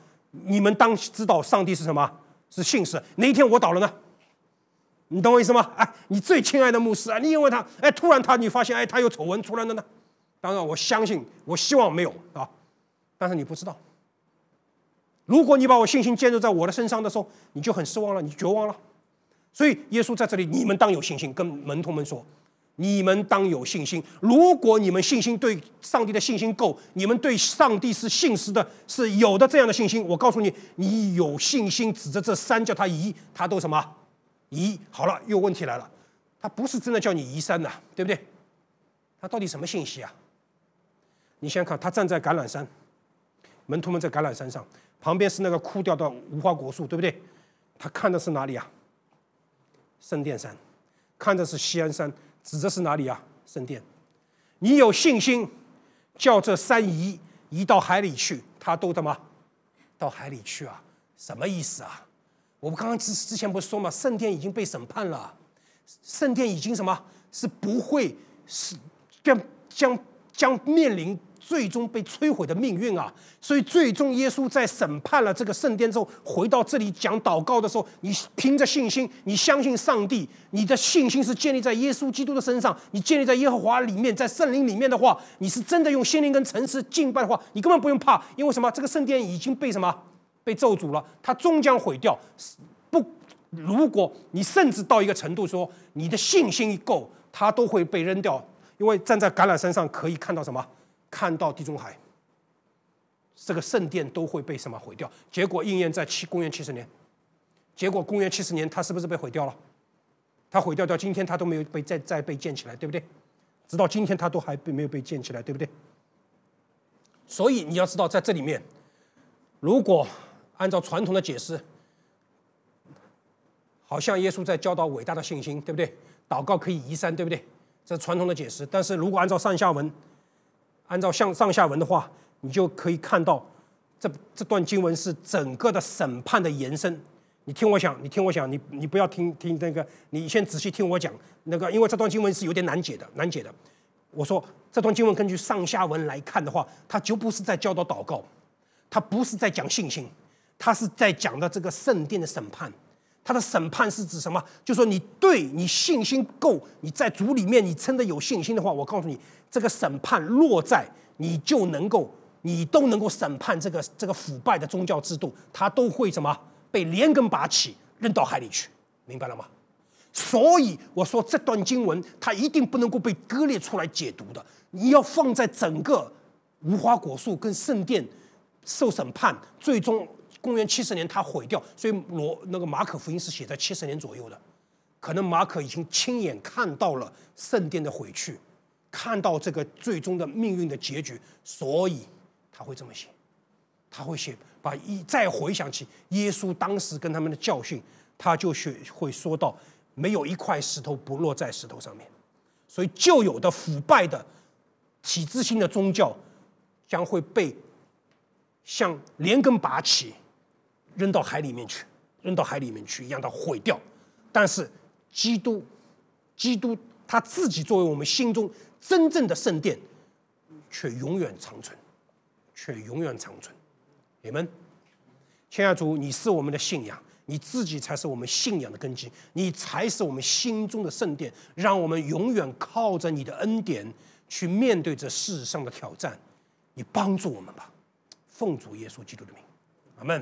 Speaker 2: 你们当知道上帝是什么？是信使。哪一天我倒了呢？你懂我意思吗？哎，你最亲爱的牧师啊，你因为他，哎，突然他你发现，哎，他有丑闻出来了呢。”当然，我相信，我希望没有啊，但是你不知道。如果你把我信心建筑在我的身上的时候，你就很失望了，你绝望了。所以耶稣在这里，你们当有信心，跟门徒们说，你们当有信心。如果你们信心对上帝的信心够，你们对上帝是信实的，是有的这样的信心。我告诉你，你有信心指着这山叫他移，他都什么移？好了，又问题来了，他不是真的叫你移山的，对不对？他到底什么信息啊？你先看，他站在橄榄山，门徒们在橄榄山上，旁边是那个枯掉的无花果树，对不对？他看的是哪里啊？圣殿山，看的是西安山，指的是哪里啊？圣殿。你有信心叫这山移移到海里去？他都他妈到海里去啊？什么意思啊？我们刚刚之之前不是说嘛，圣殿已经被审判了，圣殿已经什么？是不会是将将。将面临最终被摧毁的命运啊！所以，最终耶稣在审判了这个圣殿之后，回到这里讲祷告的时候，你凭着信心，你相信上帝，你的信心是建立在耶稣基督的身上，你建立在耶和华里面，在圣灵里面的话，你是真的用心灵跟诚实敬拜的话，你根本不用怕，因为什么？这个圣殿已经被什么被咒诅了，它终将毁掉。不，如果你甚至到一个程度说你的信心一够，它都会被扔掉。因为站在橄榄山上可以看到什么？看到地中海，这个圣殿都会被什么毁掉？结果应验在七公元七十年，结果公元七十年它是不是被毁掉了？它毁掉掉，今天它都没有被再再被建起来，对不对？直到今天它都还并没有被建起来，对不对？所以你要知道，在这里面，如果按照传统的解释，好像耶稣在教导伟大的信心，对不对？祷告可以移山，对不对？这是传统的解释，但是如果按照上下文，按照上上下文的话，你就可以看到，这这段经文是整个的审判的延伸。你听我讲，你听我讲，你你不要听听那个，你先仔细听我讲那个，因为这段经文是有点难解的，难解的。我说这段经文根据上下文来看的话，它就不是在教导祷告，它不是在讲信心，它是在讲的这个圣殿的审判。他的审判是指什么？就说你对你信心够，你在组里面你撑得有信心的话，我告诉你，这个审判落在你就能够，你都能够审判这个这个腐败的宗教制度，它都会什么被连根拔起，扔到海里去，明白了吗？所以我说这段经文它一定不能够被割裂出来解读的，你要放在整个无花果树跟圣殿受审判，最终。公元七十年，他毁掉，所以罗那个马可福音是写在七十年左右的，可能马可已经亲眼看到了圣殿的毁去，看到这个最终的命运的结局，所以他会这么写，他会写把一再回想起耶稣当时跟他们的教训，他就学会说到没有一块石头不落在石头上面，所以旧有的腐败的体制性的宗教将会被像连根拔起。扔到海里面去，扔到海里面去，让它毁掉。但是，基督，基督他自己作为我们心中真正的圣殿，却永远长存，却永远长存。你们，亲爱的主，你是我们的信仰，你自己才是我们信仰的根基，你才是我们心中的圣殿，让我们永远靠着你的恩典去面对这世上的挑战。你帮助我们吧，奉主耶稣基督的名，阿门。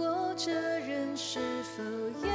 Speaker 3: 我这人是否？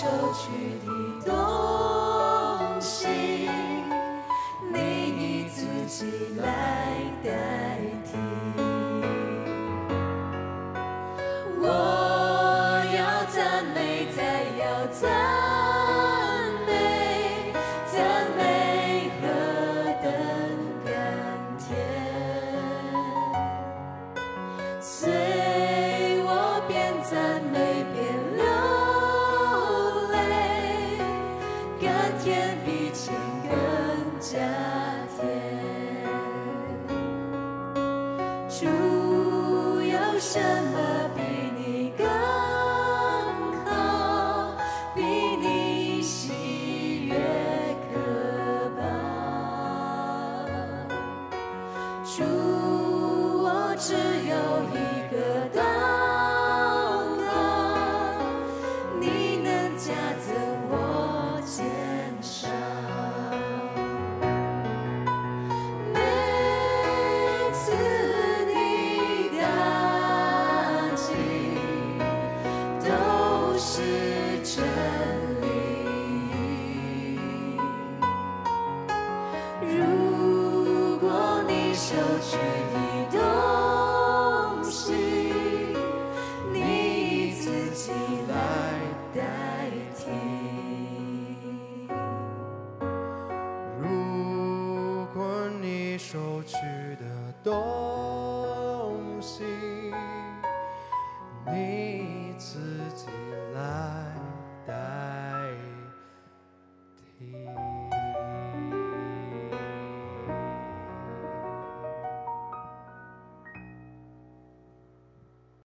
Speaker 3: 收取的东西，你自己来。